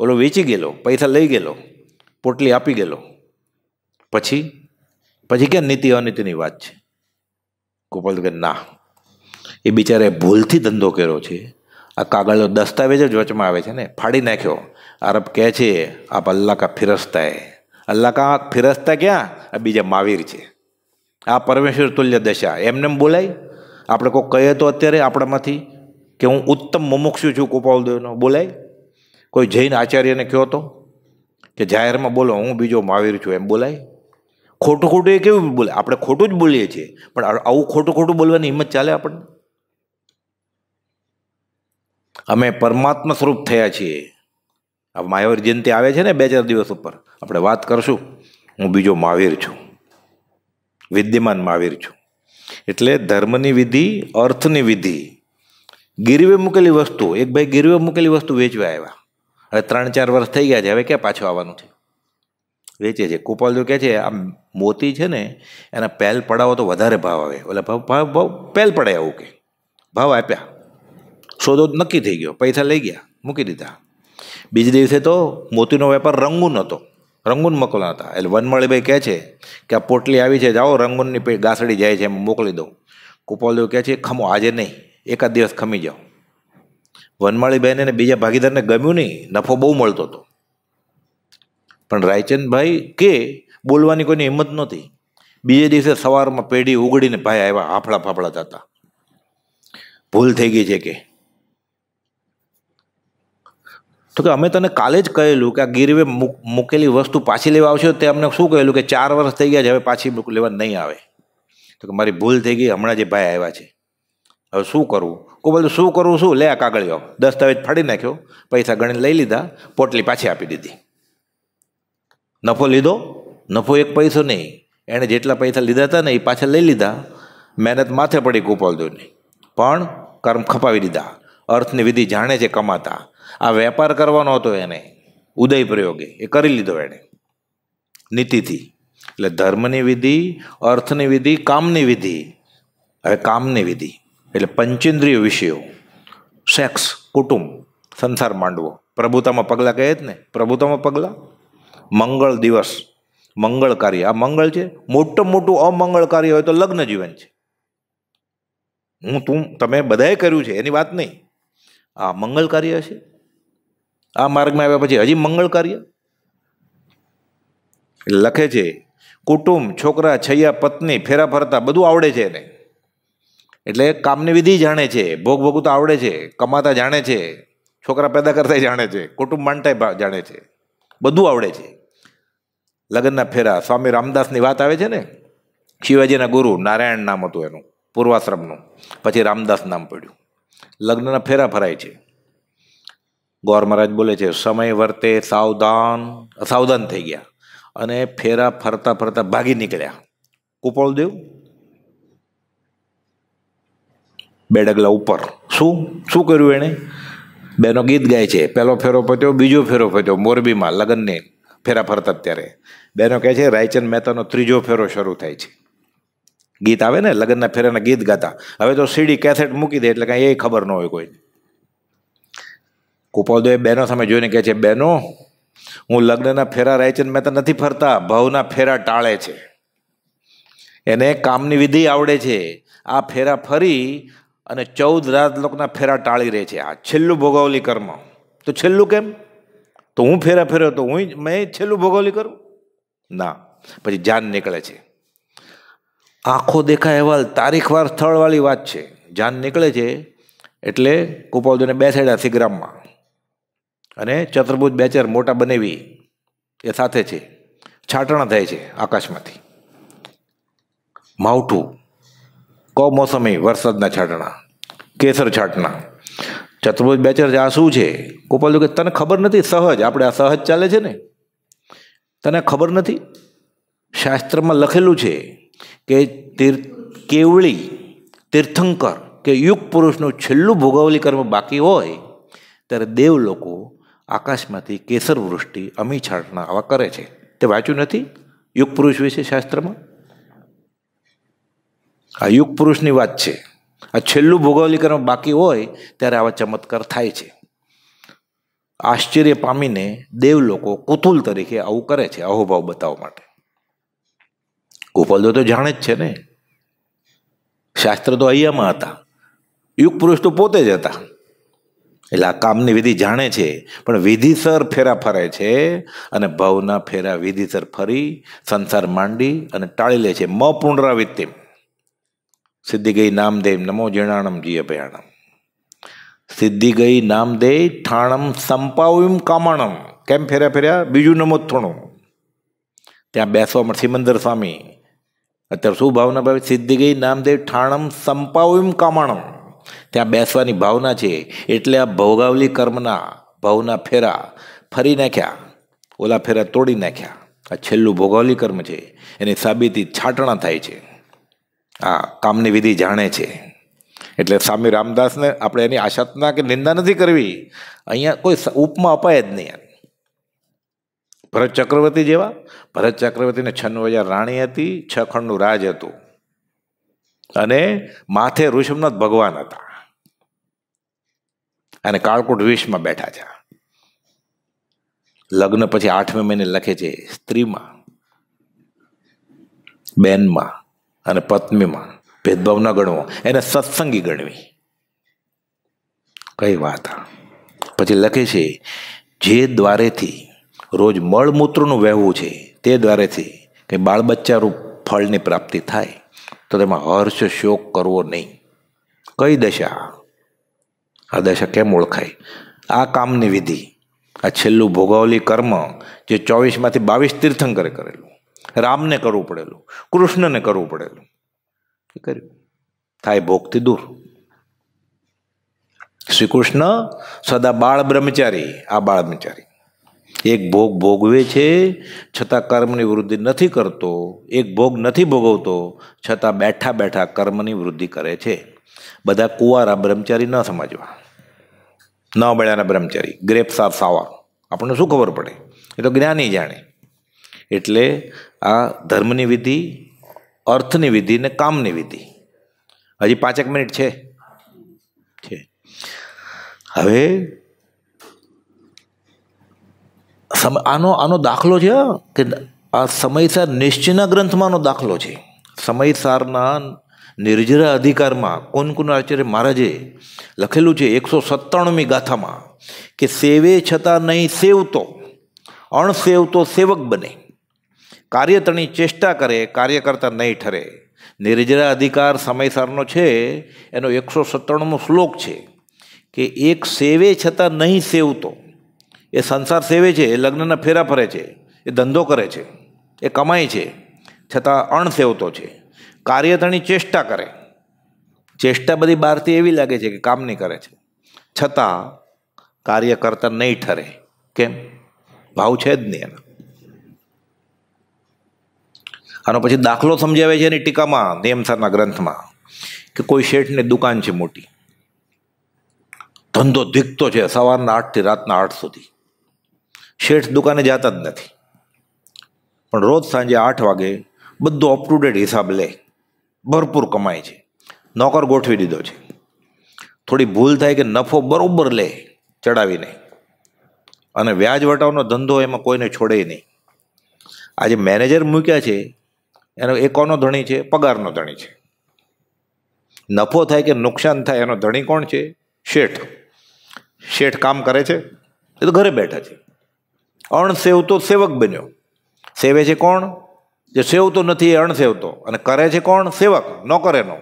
ઓલો વેચી ગયેલો પૈસા લઈ ગયેલો પોટલી આપી ગયેલો પછી પછી કે નીતિ અનીતિની વાત છે ગોપાલ કે ના એ બિચારે ભૂલથી ધંધો કર્યો છે આ કાગળનો દસ્તાવેજ જ વચમાં આવે છે ને ફાડી નાખ્યો અરબ કહે છે આપ અલ્લાહ કા ફિરસ્તા ફિરસ્તા ક્યાં આ બીજા માવીર છે આ પરમેશ્વર તુલ્ય દશા એમને બોલાય આપણે કોઈ કહીએ તો અત્યારે આપણામાંથી કે હું ઉત્તમ મુમુક્ષુ છું કૃપાલદેવનો બોલાય કોઈ જૈન આચાર્યને કહો તો કે જાહેરમાં બોલો હું બીજો માવીર છું એમ બોલાય ખોટું ખોટું એ કેવું બોલે આપણે ખોટું જ બોલીએ છીએ પણ આવું ખોટું ખોટું બોલવાની હિંમત ચાલે આપણને અમે પરમાત્મા સ્વરૂપ થયા છીએ આ મહાવીર જયંતિ આવે છે ને બે ચાર દિવસ ઉપર આપણે વાત કરશું હું બીજો મહાવીર છું વિદ્યમાન મહાવીર છું એટલે ધર્મની વિધિ અર્થની વિધિ ગીરવે મૂકેલી વસ્તુ એક ભાઈ ગીરવે મૂકેલી વસ્તુ વેચવા આવ્યા હવે ત્રણ ચાર વર્ષ થઈ ગયા છે હવે ક્યાં પાછો આવવાનું છે વેચે છે ગોપાલદેવ કહે છે આ મોતી છે ને એના પહેલ પડાવો તો વધારે ભાવ આવે એટલે ભાવ ભાવ ભાવ પહેલ પડે એવું કે ભાવ આપ્યા સોદો નક્કી થઈ ગયો પૈસા લઈ ગયા મૂકી દીધા બીજે દિવસે તો મોતીનો વેપાર રંગૂન હતો રંગૂન મોકલના હતા એટલે વનમાળીભાઈ કહે છે કે આ પોટલી આવી છે જાઓ રંગૂનની ગાસડી જાય છે એમ મોકલી દઉં ગોપાલદેવ કહે છે ખમો આજે નહીં એકાદ દિવસ ખમી જાઓ વનમાળીબેને બીજા ભાગીદારને ગમ્યું નહીં નફો બહુ મળતો હતો પણ રાયચંદભાઈ કે બોલવાની કોઈની હિંમત નહોતી બીજે દિવસે સવારમાં પેઢી ઉગડીને ભાઈ આવ્યા હાફળા ફાફળા થતા ભૂલ થઈ ગઈ છે કે તો કે અમે તને કાલે જ કહેલું કે આ ગીરવે મૂકેલી વસ્તુ પાછી લેવા આવશે તે અમને શું કહેલું કે ચાર વર્ષ થઈ ગયા છે હવે પાછી લેવા નહીં આવે તો કે મારી ભૂલ થઈ ગઈ હમણાં જે ભાઈ આવ્યા છે હવે શું કરવું કો કોબલ શું કરવું શું લે આ કાગળિયો દસ્તાવેજ ફાડી નાખ્યો પૈસા ગણીને લઈ લીધા પોટલી પાછી આપી દીધી નફો લીધો નફો એક પૈસો નહીં એણે જેટલા પૈસા લીધા હતા ને એ પાછા લઈ લીધા મહેનત માથે પડી નહીં પણ કર્મ ખપાવી દીધા અર્થની વિધિ જાણે છે કમાતા આ વેપાર કરવાનો હતો એને ઉદય પ્રયોગે એ કરી લીધો એણે નીતિથી એટલે ધર્મની વિધિ અર્થની વિધિ કામની વિધિ હવે કામની વિધિ એટલે પંચેન્દ્રિય વિષયો સેક્સ કુટુંબ સંસાર માંડવો પ્રભુતામાં પગલાં કહે જ ને પ્રભુતામાં પગલાં મંગળ દિવસ મંગળ કાર્ય આ મંગળ છે મોટું મોટું અમંગળ કાર્ય હોય તો લગ્ન જીવન છે હું તું તમે બધાએ કર્યું છે એની વાત નહીં આ મંગળકાર્ય કાર્ય છે આ માર્ગમાં આવ્યા પછી હજી મંગળકાર્ય કાર્ય લખે છે કુટુંબ છોકરા છૈયા પત્ની ફેરા ફરતા બધું આવડે છે એને એટલે કામની વિધિ જાણે છે ભોગ તો આવડે છે કમાતા જાણે છે છોકરા પેદા કરતા જાણે છે કુટુંબ માનતા જાણે છે બધું આવડે છે લગ્નના ફેરા સ્વામી રામદાસની વાત આવે છે ને શિવાજીના ગુરુ નારાયણ નામ હતું એનું પૂર્વાશ્રમનું પછી રામદાસ નામ પડ્યું લગ્નના ફેરા ફરાય છે ગોર મહારાજ બોલે છે સમય વર્તે સાવધાન સાવધાન થઈ ગયા અને ફેરા ફરતા ફરતા ભાગી નીકળ્યા કુપોળદેવ બે ડગલા ઉપર શું શું કર્યું એણે બેનો ગીત ગાય છે પહેલો ફેરો પત્યો બીજો ફેરો પત્યો મોરબીમાં લગ્નની ફેરા ફરતા અત્યારે બહેનો કહે છે રાયચંદ મહેતાનો ત્રીજો ફેરો શરૂ થાય છે ગીત આવે ને લગ્નના ફેરાના ગીત ગાતા હવે તો સીડી કેથેટ મૂકી દે એટલે કાંઈ એ ખબર ન હોય કોઈ કુપોદોએ બહેનો સામે જોઈને કહે છે બહેનો હું લગ્નના ફેરા રાયચંદ મહેતા નથી ફરતા ભાવના ફેરા ટાળે છે એને કામની વિધિ આવડે છે આ ફેરા ફરી અને ચૌદ રાત લોકોના ફેરા ટાળી રહે છે આ છેલ્લું ભોગવલી કર્મ તો છેલ્લું કેમ તો હું ફેરા ફેર્યો તો હું મેં છેલ્લું ભોગોલી કરું ના પછી જાન નીકળે છે આંખો દેખાય અહેવાલ તારીખવાર સ્થળવાળી વાત છે જાન નીકળે છે એટલે કુપાવદોને બેસાડ્યા સિગ્રામમાં અને ચતુર્ભુજ બે ચાર મોટા બનાવી એ સાથે છે છાટણા થાય છે આકાશમાંથી માવઠું કમોસમી વરસાદના છાટણા કેસર છાટણા ચતુર્ભુજ બેચર આ શું છે ગોપાલજી કે તને ખબર નથી સહજ આપણે આ સહજ ચાલે છે ને તને ખબર નથી શાસ્ત્રમાં લખેલું છે કે તીર્થ કેવળી તીર્થંકર કે યુગ પુરુષનું છેલ્લું ભોગવલી કર્મ બાકી હોય ત્યારે દેવ લોકો આકાશમાંથી કેસર વૃષ્ટિ અમી છાંટના આવા કરે છે તે વાંચ્યું નથી યુગ પુરુષ વિશે શાસ્ત્રમાં આ યુગ પુરુષની વાત છે આ છેલ્લું ભૌગોલિકરણ બાકી હોય ત્યારે આવા ચમત્કાર થાય છે આશ્ચર્ય પામીને દેવ લોકો કુતુલ તરીકે આવું કરે છે અહોભાવ બતાવવા માટે કુપલદો તો જાણે જ છે ને શાસ્ત્ર તો અહીંયામાં હતા યુગ પુરુષ તો પોતે જ હતા એટલે આ કામની વિધિ જાણે છે પણ વિધિસર ફેરા ફરે છે અને ભાવના ફેરા વિધિસર ફરી સંસાર માંડી અને ટાળી લે છે મ પુનરાવૃત્તિમ સિદ્ધિગઈ નામદેવ નમો જીર્ણાણમ જીય ભયાણમ સિદ્ધિ ગઈ ઠાણમ સંપાવ્યું કામાણમ કેમ ફેર્યા ફેર્યા બીજું નમોથણું ત્યાં બેસો સિમંદર સ્વામી અત્યારે શું ભાવના ભાવે સિદ્ધિગઈ નામદેવ ઠાણમ સંપાવ્યું કામાણમ ત્યાં બેસવાની ભાવના છે એટલે આ ભોગાવલી કર્મના ભાવના ફેરા ફરી નાખ્યા ઓલા ફેરા તોડી નાખ્યા આ છેલ્લું ભોગાવલી કર્મ છે એની સાબિતી છાટણા થાય છે આ કામની વિધિ જાણે છે એટલે સ્વામી રામદાસને આપણે એની આશાતના કે નિંદા નથી કરવી અહીંયા કોઈ ઉપમા અપાય જ નહીં ભરત ચક્રવર્તી જેવા ભરત ચક્રવર્તીને છન્નું હજાર રાણી હતી છ ખંડનું રાજ હતું અને માથે ઋષભનાથ ભગવાન હતા અને કાળકોટ વિશમાં બેઠા છે લગ્ન પછી આઠમે મહિને લખે છે સ્ત્રીમાં બેનમાં અને પત્નીમાં ભેદભાવ ન ગણવો એને સત્સંગી ગણવી કઈ વાત પછી લખે છે જે દ્વારેથી રોજ મળમૂત્રનું વહેવું છે તે દ્વારેથી કંઈ બાળ ફળની પ્રાપ્તિ થાય તો તેમાં હર્ષ શોક કરવો નહીં કઈ દશા આ દશા કેમ ઓળખાય આ કામની વિધિ આ છેલ્લું ભોગાવલી કર્મ જે ચોવીસમાંથી બાવીસ તીર્થંકરે કરેલું રામને કરવું પડેલું કૃષ્ણને કરવું પડેલું એ કર્યું થાય ભોગથી દૂર શ્રી કૃષ્ણ સદા બાળ બ્રહ્મચારી આ બાળ એક ભોગ ભોગવે છે છતાં કર્મની વૃદ્ધિ નથી કરતો એક ભોગ નથી ભોગવતો છતાં બેઠા બેઠા કર્મની વૃદ્ધિ કરે છે બધા કુંવારા બ્રહ્મચારી ન સમજવા ન મળ્યાના બ્રહ્મચારી ગ્રેપ સાફ સાવા આપણને શું ખબર પડે એ તો જ્ઞાની જાણે એટલે આ ધર્મની વિધિ અર્થની વિધિ ને કામની વિધિ હજી પાંચેક મિનિટ છે છે હવે આનો આનો દાખલો છે કે આ સમયસર નિશ્ચયના ગ્રંથમાં આનો દાખલો છે સમયસારના નિર્જરા અધિકારમાં કોન કોનકુન આચાર્ય મહારાજે લખેલું છે એકસો સત્તાણુમી ગાથામાં કે સેવે છતાં નહીં સેવતો અણસેવતો સેવક બને કાર્યતણી ચેષ્ટા કરે કાર્ય કરતા નહીં ઠરે નિર્જરા અધિકાર સમયસરનો છે એનો એકસો સત્તાણુંમો શ્લોક છે કે એક સેવે છતાં નહીં સેવતો એ સંસાર સેવે છે એ લગ્નના ફેરા ફરે છે એ ધંધો કરે છે એ કમાય છે છતાં અણસેવતો છે કાર્યતણી ચેષ્ટા કરે ચેષ્ટા બધી બહારથી એવી લાગે છે કે કામ નહીં કરે છે છતાં કાર્ય કરતા નહીં ઠરે કેમ ભાવ છે જ નહીં એના આનો પછી દાખલો સમજાવે છે એની ટીકામાં નેમસરના ગ્રંથમાં કે કોઈ શેઠની દુકાન છે મોટી ધંધો ધીકતો છે સવારના આઠથી રાતના આઠ સુધી શેઠ દુકાને જતા જ નથી પણ રોજ સાંજે આઠ વાગે બધો અપ ટુ ડેટ હિસાબ લે ભરપૂર કમાય છે નોકર ગોઠવી દીધો છે થોડી ભૂલ થાય કે નફો બરાબર લે ચડાવીને અને વ્યાજ વટાવનો ધંધો એમાં કોઈને છોડે નહીં આજે મેનેજર મૂક્યા છે એનો એકોનો ધણી છે પગારનો ધણી છે નફો થાય કે નુકસાન થાય એનો ધણી કોણ છે શેઠ શેઠ કામ કરે છે એ તો ઘરે બેઠા છે અણસેવતો સેવક બન્યો સેવે છે કોણ જે સેવતો નથી એ અણસેવતો અને કરે છે કોણ સેવક નોકરેનો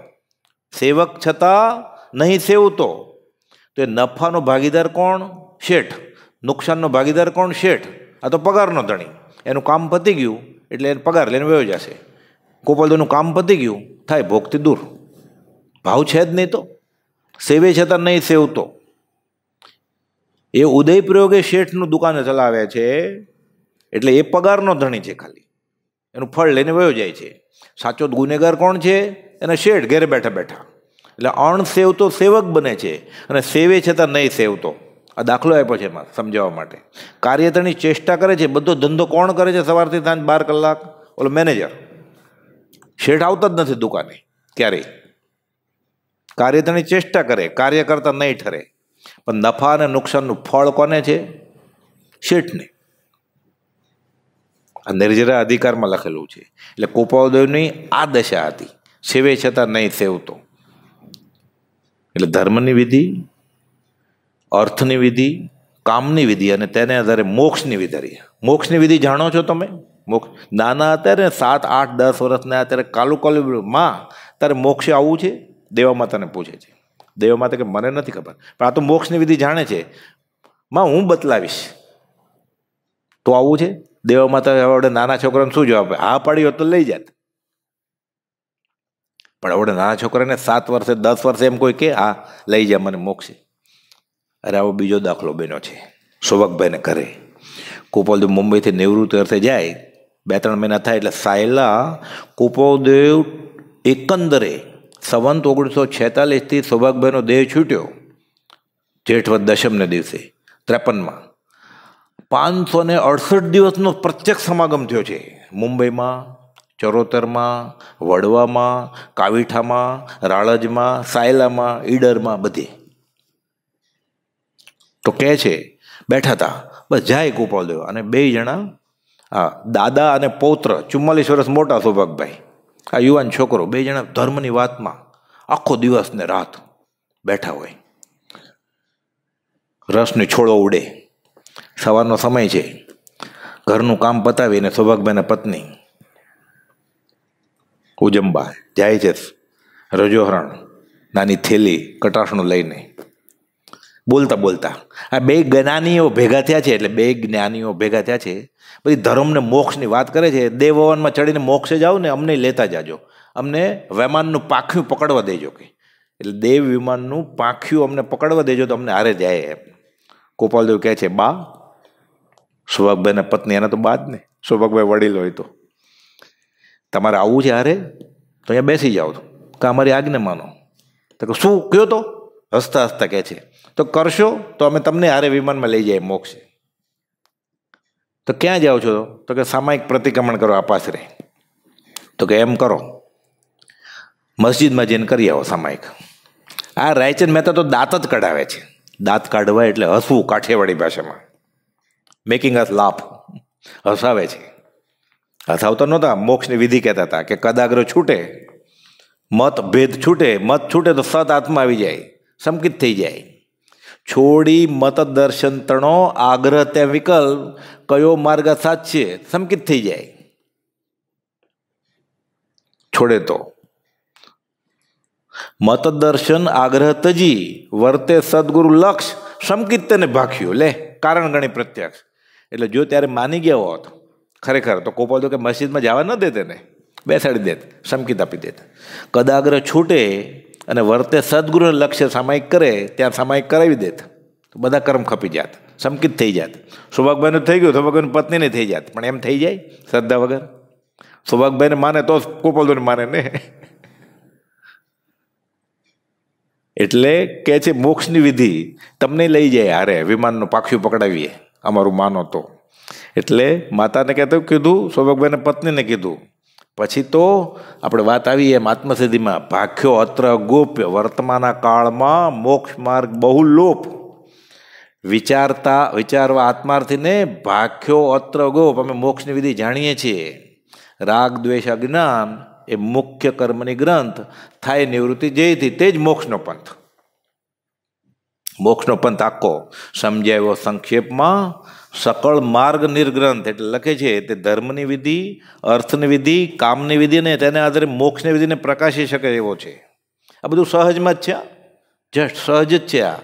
સેવક છતાં નહીં સેવતો તો એ નફાનો ભાગીદાર કોણ શેઠ નુકસાનનો ભાગીદાર કોણ શેઠ આ તો પગારનો ધણી એનું કામ પતી ગયું એટલે એને પગાર લઈને વયો જશે ગોપાલદાનું કામ પતી ગયું થાય ભોગથી દૂર ભાવ છે જ નહીં તો સેવે છતાં નહીં સેવતો એ ઉદય પ્રયોગે શેઠનું દુકાન ચલાવે છે એટલે એ પગારનો ધણી છે ખાલી એનું ફળ લઈને વયો જાય છે સાચો ગુનેગાર કોણ છે એને શેઠ ઘેર બેઠા બેઠા એટલે અણસેવ તો સેવક બને છે અને સેવે છતાં નહીં સેવતો આ દાખલો આપ્યો છે એમાં સમજાવવા માટે કાર્યતની ચેષ્ટા કરે છે બધો ધંધો કોણ કરે છે સવારથી સાંજ બાર કલાક ઓલો મેનેજર શેઠ આવતા જ નથી દુકાને ક્યારેય કાર્ય તેની ચેષ્ટા કરે કાર્ય કરતા નહીં ઠરે પણ નફા અને નુકસાનનું ફળ કોને છે શેઠને આ નિર્જરા અધિકારમાં લખેલું છે એટલે કોપાવદેવની આ દશા હતી સેવે છતાં નહીં સેવતો એટલે ધર્મની વિધિ અર્થની વિધિ કામની વિધિ અને તેને આધારે મોક્ષની વિધિ મોક્ષની વિધિ જાણો છો તમે મોક્ષ નાના હતા ને સાત આઠ દસ વર્ષના અત્યારે કાલુ કાલુ માં તારે મોક્ષે આવવું છે દેવા માતાને પૂછે છે દેવા માતા કે મને નથી ખબર પણ આ તો મોક્ષની વિધિ જાણે છે માં હું બતલાવીશ તો આવું છે દેવા માતા હવે નાના છોકરાને શું જવાબ હા પાડી હોત તો લઈ જાત પણ હવે નાના છોકરાને સાત વર્ષે દસ વર્ષે એમ કોઈ કે હા લઈ જા મને મોક્ષે અરે આવો બીજો દાખલો બન્યો છે સુભકભાઈને ઘરે ગોપાલદેવ મુંબઈથી નિવૃત્ત અર્થે જાય બે ત્રણ મહિના થાય એટલે સાયલા કુપોદેવ એકંદરે સંવંત ઓગણીસો છેતાલીસથી સૌભાગભાઈનો દેહ છૂટ્યો જેઠવત દશમને દિવસે ત્રેપનમાં પાંચસો ને અડસઠ દિવસનો પ્રત્યક્ષ સમાગમ થયો છે મુંબઈમાં ચરોતરમાં વડવામાં કાવીઠામાં રાળજમાં સાયલામાં ઈડરમાં બધે તો કહે છે બેઠા હતા બસ જાય ગોપાલદેવ અને બે જણા હા દાદા અને પૌત્ર ચુમ્માલીસ વર્ષ મોટા સૌભાગભાઈ આ યુવાન છોકરો બે જણા ધર્મની વાતમાં આખો દિવસ ને રાત બેઠા હોય રસની છોડો ઉડે સવારનો સમય છે ઘરનું કામ પતાવીને સૌભાગભાઈના પત્ની ઉજંબા જાય છે રજોહરણ નાની થેલી કટાસણું લઈને બોલતા બોલતા આ બે જ્ઞાનીઓ ભેગા થયા છે એટલે બે જ્ઞાનીઓ ભેગા થયા છે પછી ધર્મને મોક્ષની વાત કરે છે દેવવનમાં ચડીને મોક્ષે જાઓ ને અમને લેતા જાજો અમને વિમાનનું પાખ્યું પકડવા દેજો કે એટલે દેવ વિમાનનું પાખ્યું અમને પકડવા દેજો તો અમને હારે જાય એમ ગોપાલદેવ કહે છે બા સુભાગભાઈના પત્ની એના તો બા જ ને સુભાગભાઈ વડીલ હોય તો તમારે આવવું છે હારે તો અહીંયા બેસી જાઓ તો કે અમારી આજ્ઞા માનો તો શું કયો તો હસતા હસતા કહે છે તો કરશો તો અમે તમને હારે વિમાનમાં લઈ જઈએ મોક્ષે તો ક્યાં જાઓ છો તો કે સામાયિક પ્રતિક્રમણ કરો આપાસરે તો કે એમ કરો મસ્જિદમાં જઈને કરી આવો સામાયિક આ રાયચંદ મહેતા તો દાંત જ કઢાવે છે દાંત કાઢવા એટલે હસવું કાઠિયાવાડી ભાષામાં મેકિંગ અસ લાફ હસાવે છે હસાવતા નહોતા મોક્ષની વિધિ કહેતા હતા કે કદાગ્ર છૂટે મત ભેદ છૂટે મત છૂટે તો સત આત્મા આવી જાય સંકિત થઈ જાય છોડી મતદર્શન ત્રણો આગ્રહ તે વિકલ્પ કયો માર્ગ સાચશે સંકિત થઈ જાય છોડે તો મતદર્શન આગ્રહ તજી વર્તે સદગુરુ લક્ષ સમકિત તેને ભાખ્યું લે કારણ ગણી પ્રત્યક્ષ એટલે જો ત્યારે માની ગયા હોત ખરેખર તો કોપાલ તો કે મસ્જિદમાં જવા ન દે તેને બેસાડી દેત સમકિત આપી દેત કદાગ્રહ છૂટે અને વર્તે સદગુરુને લક્ષ્ય સામાયિક કરે ત્યાં સામાયિક કરાવી દેત બધા કર્મ ખપી જાત સમકિત થઈ જાત સુભાગભાઈનું થઈ ગયું સુભાગભાઈની પત્નીને થઈ જાત પણ એમ થઈ જાય શ્રદ્ધા વગર સુભાગભાઈને માને તો કોપલદોને માને ને એટલે કે છે મોક્ષની વિધિ તમને લઈ જાય હારે વિમાનનું પાખ્યું પકડાવીએ અમારું માનો તો એટલે માતાને કહેતો કીધું સૌભાગભાઈને પત્નીને કીધું પછી તો આપણે વાત આવી એમ આત્મસિદ્ધિમાં ભાખ્યો અત્ર ગોપ્ય વર્તમાના કાળમાં મોક્ષ માર્ગ બહુ લોપ વિચારતા વિચારવા આત્માર્થીને ભાખ્યો અત્ર ગોપ અમે મોક્ષની વિધિ જાણીએ છીએ રાગ દ્વેષ અજ્ઞાન એ મુખ્ય કર્મની ગ્રંથ થાય નિવૃત્તિ જયથી તે જ મોક્ષનો પંથ મોક્ષનો પંથ આખો સમજાવ્યો સંક્ષેપમાં સકળ માર્ગ નિર્ગ્રંથ એટલે લખે છે તે ધર્મની વિધિ અર્થની વિધિ કામની વિધિ અને તેને આધારે મોક્ષની વિધિને પ્રકાશી શકે એવો છે આ બધું સહજમાં જ છે જસ્ટ સહજ જ છે આ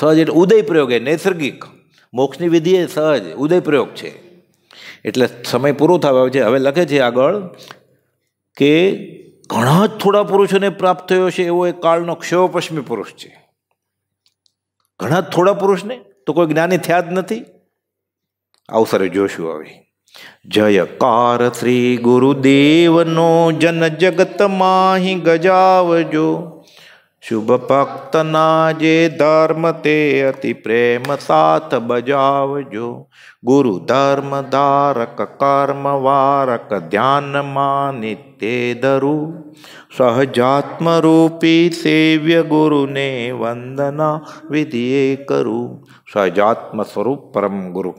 સહજ એટલે ઉદય પ્રયોગ એ નૈસર્ગિક મોક્ષની વિધિ એ સહજ ઉદય પ્રયોગ છે એટલે સમય પૂરો થવા છે હવે લખે છે આગળ કે ઘણા જ થોડા પુરુષોને પ્રાપ્ત થયો છે એવો એક કાળનો ક્ષયોપશ્મી પુરુષ છે ઘણા જ થોડા પુરુષને તો કોઈ જ્ઞાની થયા જ નથી અવસરે જોશું હવે જયકાર શ્રી ગુરુદેવનો જન જગત માહી ગજાવજો શુભ ભક્તના જે ધર્મ તે અતિ પ્રેમ સાથ બજાવજો ગુરુ ધર્મ ધારક કર્મ વારક ધ્યાનમાં નિત્ય ધરું સહજાત્મરૂપી સેવ્ય ગુરુને વંદના વિધિએ કરું સહજાત્મ સ્વરૂપ પરમ ગુરુ